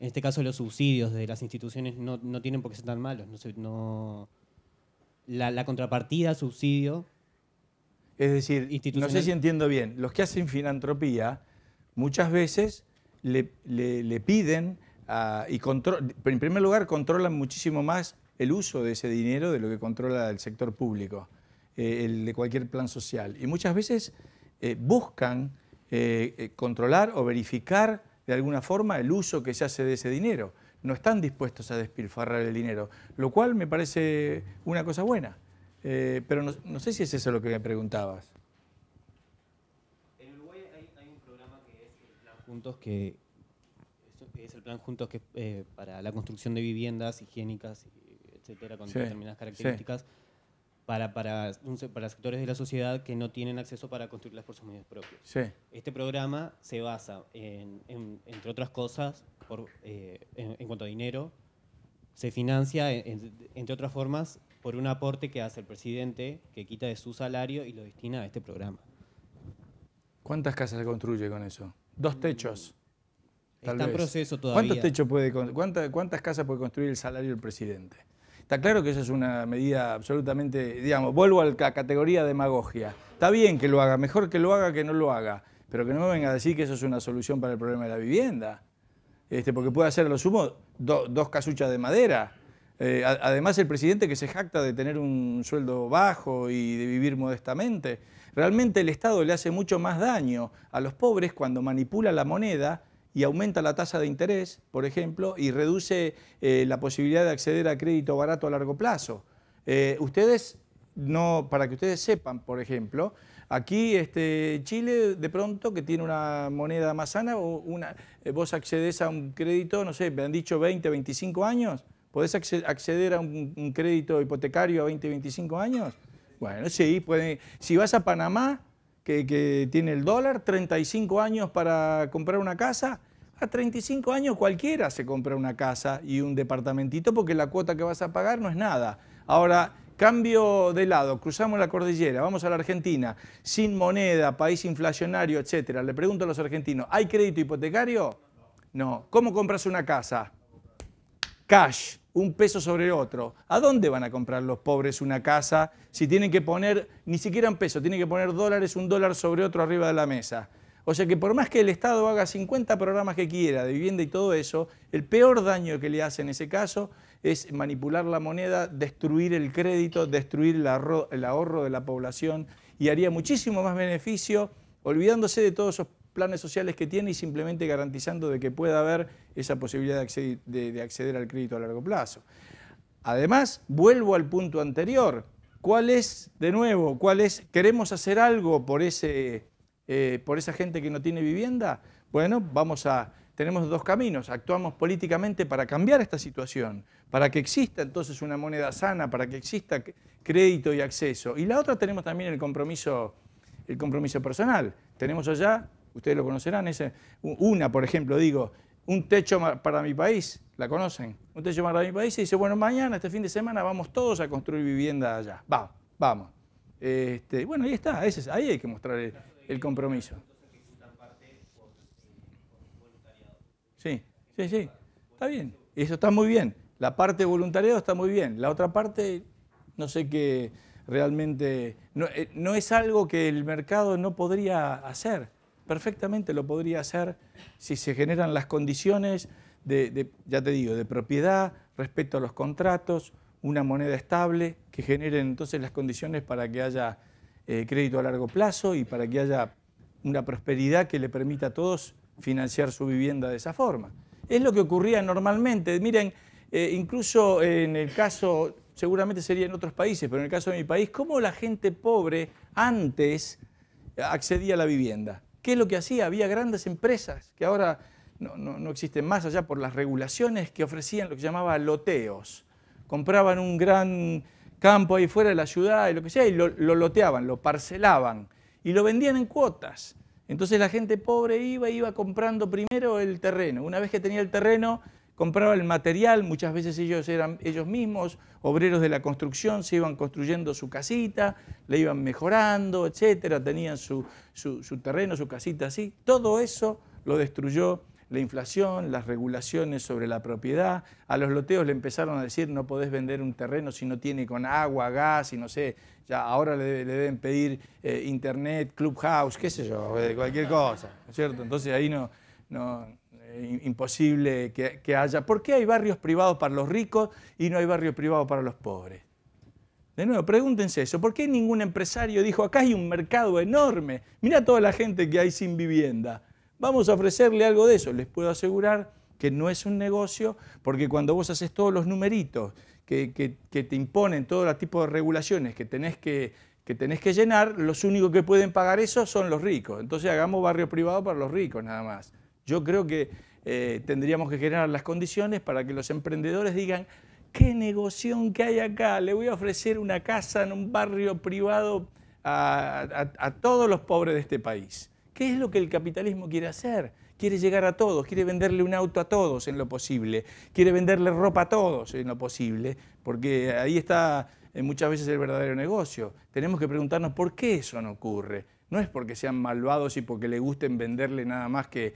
en este caso los subsidios de las instituciones no, tienen por qué ser tan malos. No, sé no la, contrapartida, subsidio. Es decir, no sé si entiendo bien, los que hacen filantropía muchas veces le, piden y control, en primer lugar controlan muchísimo más el uso de ese dinero de lo que controla el sector público. Eh, el de cualquier plan social. Y muchas veces eh, buscan eh, controlar o verificar de alguna forma el uso que se hace de ese dinero. No están dispuestos a despilfarrar el dinero, lo cual me parece una cosa buena. pero no, sé si es eso lo que me preguntabas. En Uruguay hay, un programa que es el Plan Juntos, que, es el plan Juntos para la construcción de viviendas higiénicas, etcétera, con determinadas características para, para, para, sectores de la sociedad que no tienen acceso para construirlas por sus medios propios. Este programa se basa, entre otras cosas, eh, en, cuanto a dinero, se financia, entre otras formas, por un aporte que hace el presidente, que quita de su salario y lo destina a este programa. ¿Cuántas casas se construye con eso? Dos mm. techos. Está en proceso todavía. ¿Cuántos techos puede, ¿Cuántas casas puede construir el salario del presidente? Está claro que esa es una medida absolutamente, digamos, vuelvo a la categoría demagogia. Está bien que lo haga, mejor que lo haga que no lo haga, pero que no me venga a decir que eso es una solución para el problema de la vivienda. Este, porque puede hacer lo sumo dos casuchas de madera. Eh, además, el presidente que se jacta de tener un sueldo bajo y de vivir modestamente. Realmente el Estado le hace mucho más daño a los pobres cuando manipula la moneda y aumenta la tasa de interés, por ejemplo, y reduce eh, la posibilidad de acceder a crédito barato a largo plazo. Eh, ustedes, no, para que ustedes sepan, por ejemplo, aquí este, Chile, de pronto, que tiene una moneda más sana, eh, vos accedes a un crédito, no sé, me han dicho 20, 25 años, ¿podés acceder a un, crédito hipotecario a 20, 25 años? Bueno, sí, pueden, si vas a Panamá, que, tiene el dólar, 35 años para comprar una casa, a 35 años cualquiera se compra una casa y un departamentito porque la cuota que vas a pagar no es nada. Ahora, cambio de lado, cruzamos la cordillera, vamos a la Argentina, sin moneda, país inflacionario, etcétera. Le pregunto a los argentinos, ¿hay crédito hipotecario? No. ¿Cómo compras una casa? Cash, un peso sobre otro. ¿A dónde van a comprar los pobres una casa si tienen que poner, ni siquiera un peso, tienen que poner dólares, un dólar sobre otro arriba de la mesa? O sea que por más que el Estado haga 50 programas que quiera de vivienda y todo eso, el peor daño que le hace en ese caso es manipular la moneda, destruir el crédito, destruir el ahorro, de la población y haría muchísimo más beneficio olvidándose de todos esos planes sociales que tiene y simplemente garantizando de que pueda haber esa posibilidad de acceder, de acceder al crédito a largo plazo. Además, vuelvo al punto anterior. ¿Cuál es, de nuevo, cuál es, queremos hacer algo por ese eh, por esa gente que no tiene vivienda, bueno, vamos a, tenemos dos caminos, actuamos políticamente para cambiar esta situación, para que exista entonces una moneda sana, para que exista crédito y acceso. Y la otra tenemos también el compromiso, el compromiso personal. Tenemos allá, ustedes lo conocerán, una, por ejemplo, digo, un techo para mi país, la conocen, un techo para mi país, y dice, bueno, mañana, este fin de semana, vamos todos a construir vivienda allá. va vamos. Este, bueno, ahí está, ahí hay que mostrar el compromiso. Sí, sí, sí, está bien. Eso está muy bien. La parte voluntariado está muy bien. La otra parte, no sé qué realmente, eh, no, es algo que el mercado no podría hacer. Perfectamente lo podría hacer si se generan las condiciones de, ya te digo, de propiedad, respecto a los contratos, una moneda estable, que generen entonces las condiciones para que haya eh, crédito a largo plazo y para que haya una prosperidad que le permita a todos financiar su vivienda de esa forma. Es lo que ocurría normalmente. Miren, eh, incluso en el caso, seguramente sería en otros países, pero en el caso de mi país, cómo la gente pobre antes accedía a la vivienda. ¿Qué es lo que hacía? Había grandes empresas que ahora no, no existen más allá por las regulaciones que ofrecían lo que llamaba loteos. Compraban un gran campo ahí fuera de la ciudad y lo que sea, y lo, loteaban, lo parcelaban y lo vendían en cuotas. Entonces la gente pobre iba, iba comprando primero el terreno. Una vez que tenía el terreno, compraba el material, muchas veces ellos eran ellos mismos, obreros de la construcción, se iban construyendo su casita, le iban mejorando, etcétera, tenían su, su, su terreno, su casita así. Todo eso lo destruyó la inflación, las regulaciones sobre la propiedad. A los loteos le empezaron a decir no podés vender un terreno si no tiene con agua, gas y no sé. Ya ahora le, deben pedir eh, internet, clubhouse, qué sé yo, cualquier cosa, cierto? Entonces ahí no, no eh, imposible que, que haya. ¿Por qué hay barrios privados para los ricos y no hay barrios privados para los pobres? De nuevo, pregúntense eso. ¿Por qué ningún empresario dijo, acá hay un mercado enorme? Mira toda la gente que hay sin vivienda. Vamos a ofrecerle algo de eso. Les puedo asegurar que no es un negocio, porque cuando vos haces todos los numeritos que, te imponen todo el tipo de regulaciones que tenés que, tenés que llenar, los únicos que pueden pagar eso son los ricos. Entonces hagamos barrio privado para los ricos nada más. Yo creo que eh, tendríamos que generar las condiciones para que los emprendedores digan, qué negoción que hay acá, le voy a ofrecer una casa en un barrio privado a todos los pobres de este país. ¿Qué es lo que el capitalismo quiere hacer? Quiere llegar a todos, quiere venderle un auto a todos en lo posible, quiere venderle ropa a todos en lo posible, porque ahí está eh, muchas veces el verdadero negocio. Tenemos que preguntarnos por qué eso no ocurre. No es porque sean malvados y porque le gusten venderle nada más que,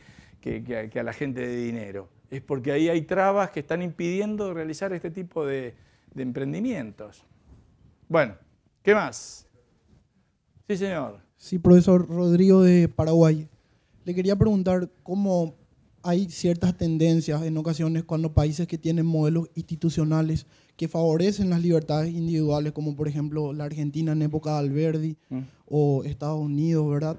a, la gente de dinero. Es porque ahí hay trabas que están impidiendo realizar este tipo de emprendimientos. Bueno, ¿qué más? Sí, señor. Sí, profesor Rodrigo de Paraguay. Le quería preguntar cómo hay ciertas tendencias en ocasiones cuando países que tienen modelos institucionales que favorecen las libertades individuales, como por ejemplo la Argentina en época de Alberdi mm. o Estados Unidos, ¿verdad?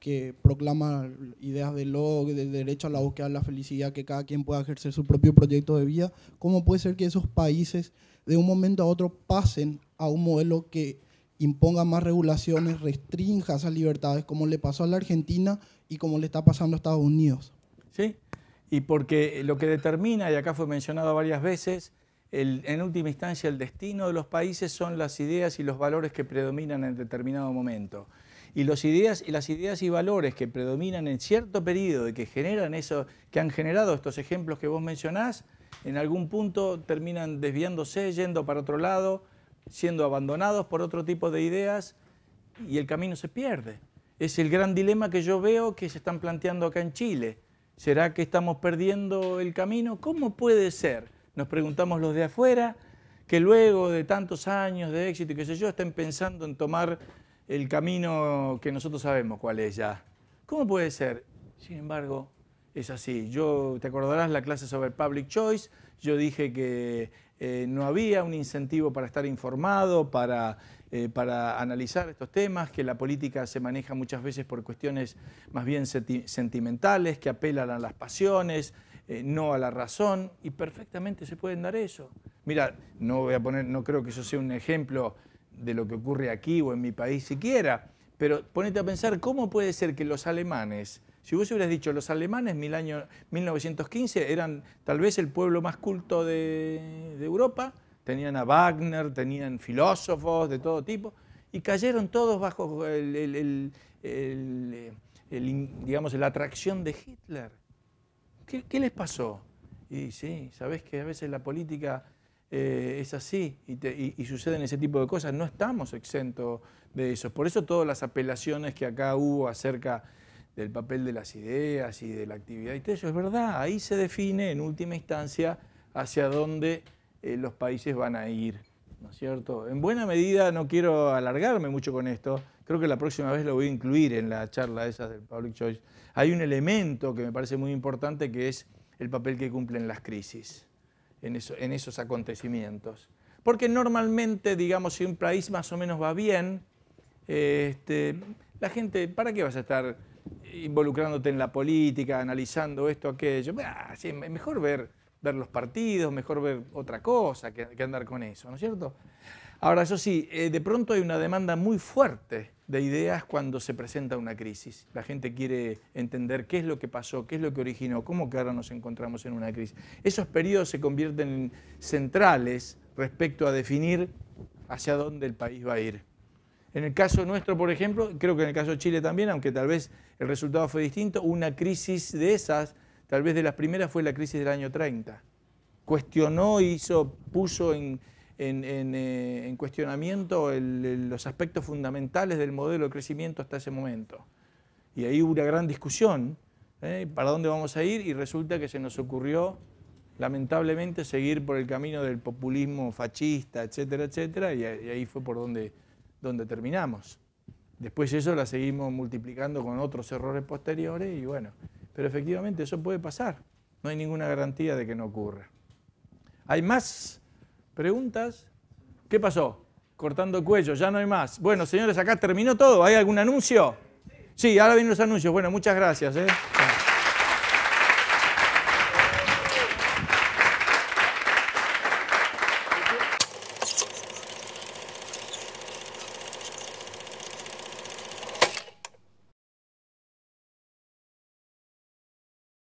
que proclama ideas de log, de derecho a la búsqueda de la felicidad, que cada quien pueda ejercer su propio proyecto de vida, ¿cómo puede ser que esos países de un momento a otro pasen a un modelo que imponga más regulaciones, restrinja esas libertades, como le pasó a la Argentina y como le está pasando a Estados Unidos. Sí, y porque lo que determina, y acá fue mencionado varias veces, en última instancia el destino de los países son las ideas y los valores que predominan en determinado momento. Y, ideas, y las ideas y valores que predominan en cierto periodo y que generan eso, que han generado estos ejemplos que vos mencionás, en algún punto terminan desviándose, yendo para otro lado, siendo abandonados por otro tipo de ideas y el camino se pierde. Es el gran dilema que yo veo que se están planteando acá en Chile. ¿Será que estamos perdiendo el camino? ¿Cómo puede ser? Nos preguntamos los de afuera, que luego de tantos años de éxito y qué sé yo, estén pensando en tomar el camino que nosotros sabemos cuál es ya. ¿Cómo puede ser? Sin embargo, es así. Yo, te acordarás la clase sobre public choice, yo dije que eh, no había un incentivo para estar informado, eh, para, analizar estos temas, que la política se maneja muchas veces por cuestiones más bien sentimentales, que apelan a las pasiones, eh, no a la razón, y perfectamente se pueden dar eso. Mira, no voy a poner, no creo que eso sea un ejemplo de lo que ocurre aquí o en mi país siquiera, pero ponete a pensar cómo puede ser que los alemanes si vos hubieras dicho, los alemanes, mil años, 1915, eran tal vez el pueblo más culto de, Europa, tenían a Wagner, tenían filósofos de todo tipo, y cayeron todos bajo digamos, la atracción de Hitler. ¿Qué, les pasó? Y sí, sabes que a veces la política eh, es así y, y, suceden ese tipo de cosas. No estamos exentos de eso. Por eso todas las apelaciones que acá hubo acerca del papel de las ideas y de la actividad. Y eso es verdad, ahí se define en última instancia hacia dónde eh, los países van a ir, ¿no es cierto? En buena medida, no quiero alargarme mucho con esto, creo que la próxima vez lo voy a incluir en la charla esa del Public Choice, hay un elemento que me parece muy importante que es el papel que cumplen las crisis en, esos acontecimientos. Porque normalmente, digamos, si un país más o menos va bien, este, la gente, ¿para qué vas a estar involucrándote en la política, analizando esto, aquello. mejor ver, ver los partidos, mejor ver otra cosa que, andar con eso, ¿no es cierto? Ahora, eso sí, eh, de pronto hay una demanda muy fuerte de ideas cuando se presenta una crisis. La gente quiere entender qué es lo que pasó, qué es lo que originó, cómo que ahora nos encontramos en una crisis. Esos periodos se convierten en centrales respecto a definir hacia dónde el país va a ir. En el caso nuestro, por ejemplo, creo que en el caso de Chile también, aunque tal vez el resultado fue distinto, una crisis de esas, tal vez de las primeras, fue la crisis del año 30. Cuestionó, hizo, puso en, eh, cuestionamiento los aspectos fundamentales del modelo de crecimiento hasta ese momento. Y ahí hubo una gran discusión, ¿eh? ¿para dónde vamos a ir? Y resulta que se nos ocurrió lamentablemente seguir por el camino del populismo fascista, etcétera, etcétera, y ahí fue por donde donde terminamos. Después eso la seguimos multiplicando con otros errores posteriores y bueno, pero efectivamente eso puede pasar. No hay ninguna garantía de que no ocurra. ¿Hay más preguntas? ¿Qué pasó? Cortando cuello, ya no hay más. Bueno, señores, acá terminó todo. ¿Hay algún anuncio? Sí, ahora vienen los anuncios. Bueno, muchas gracias. ¿eh?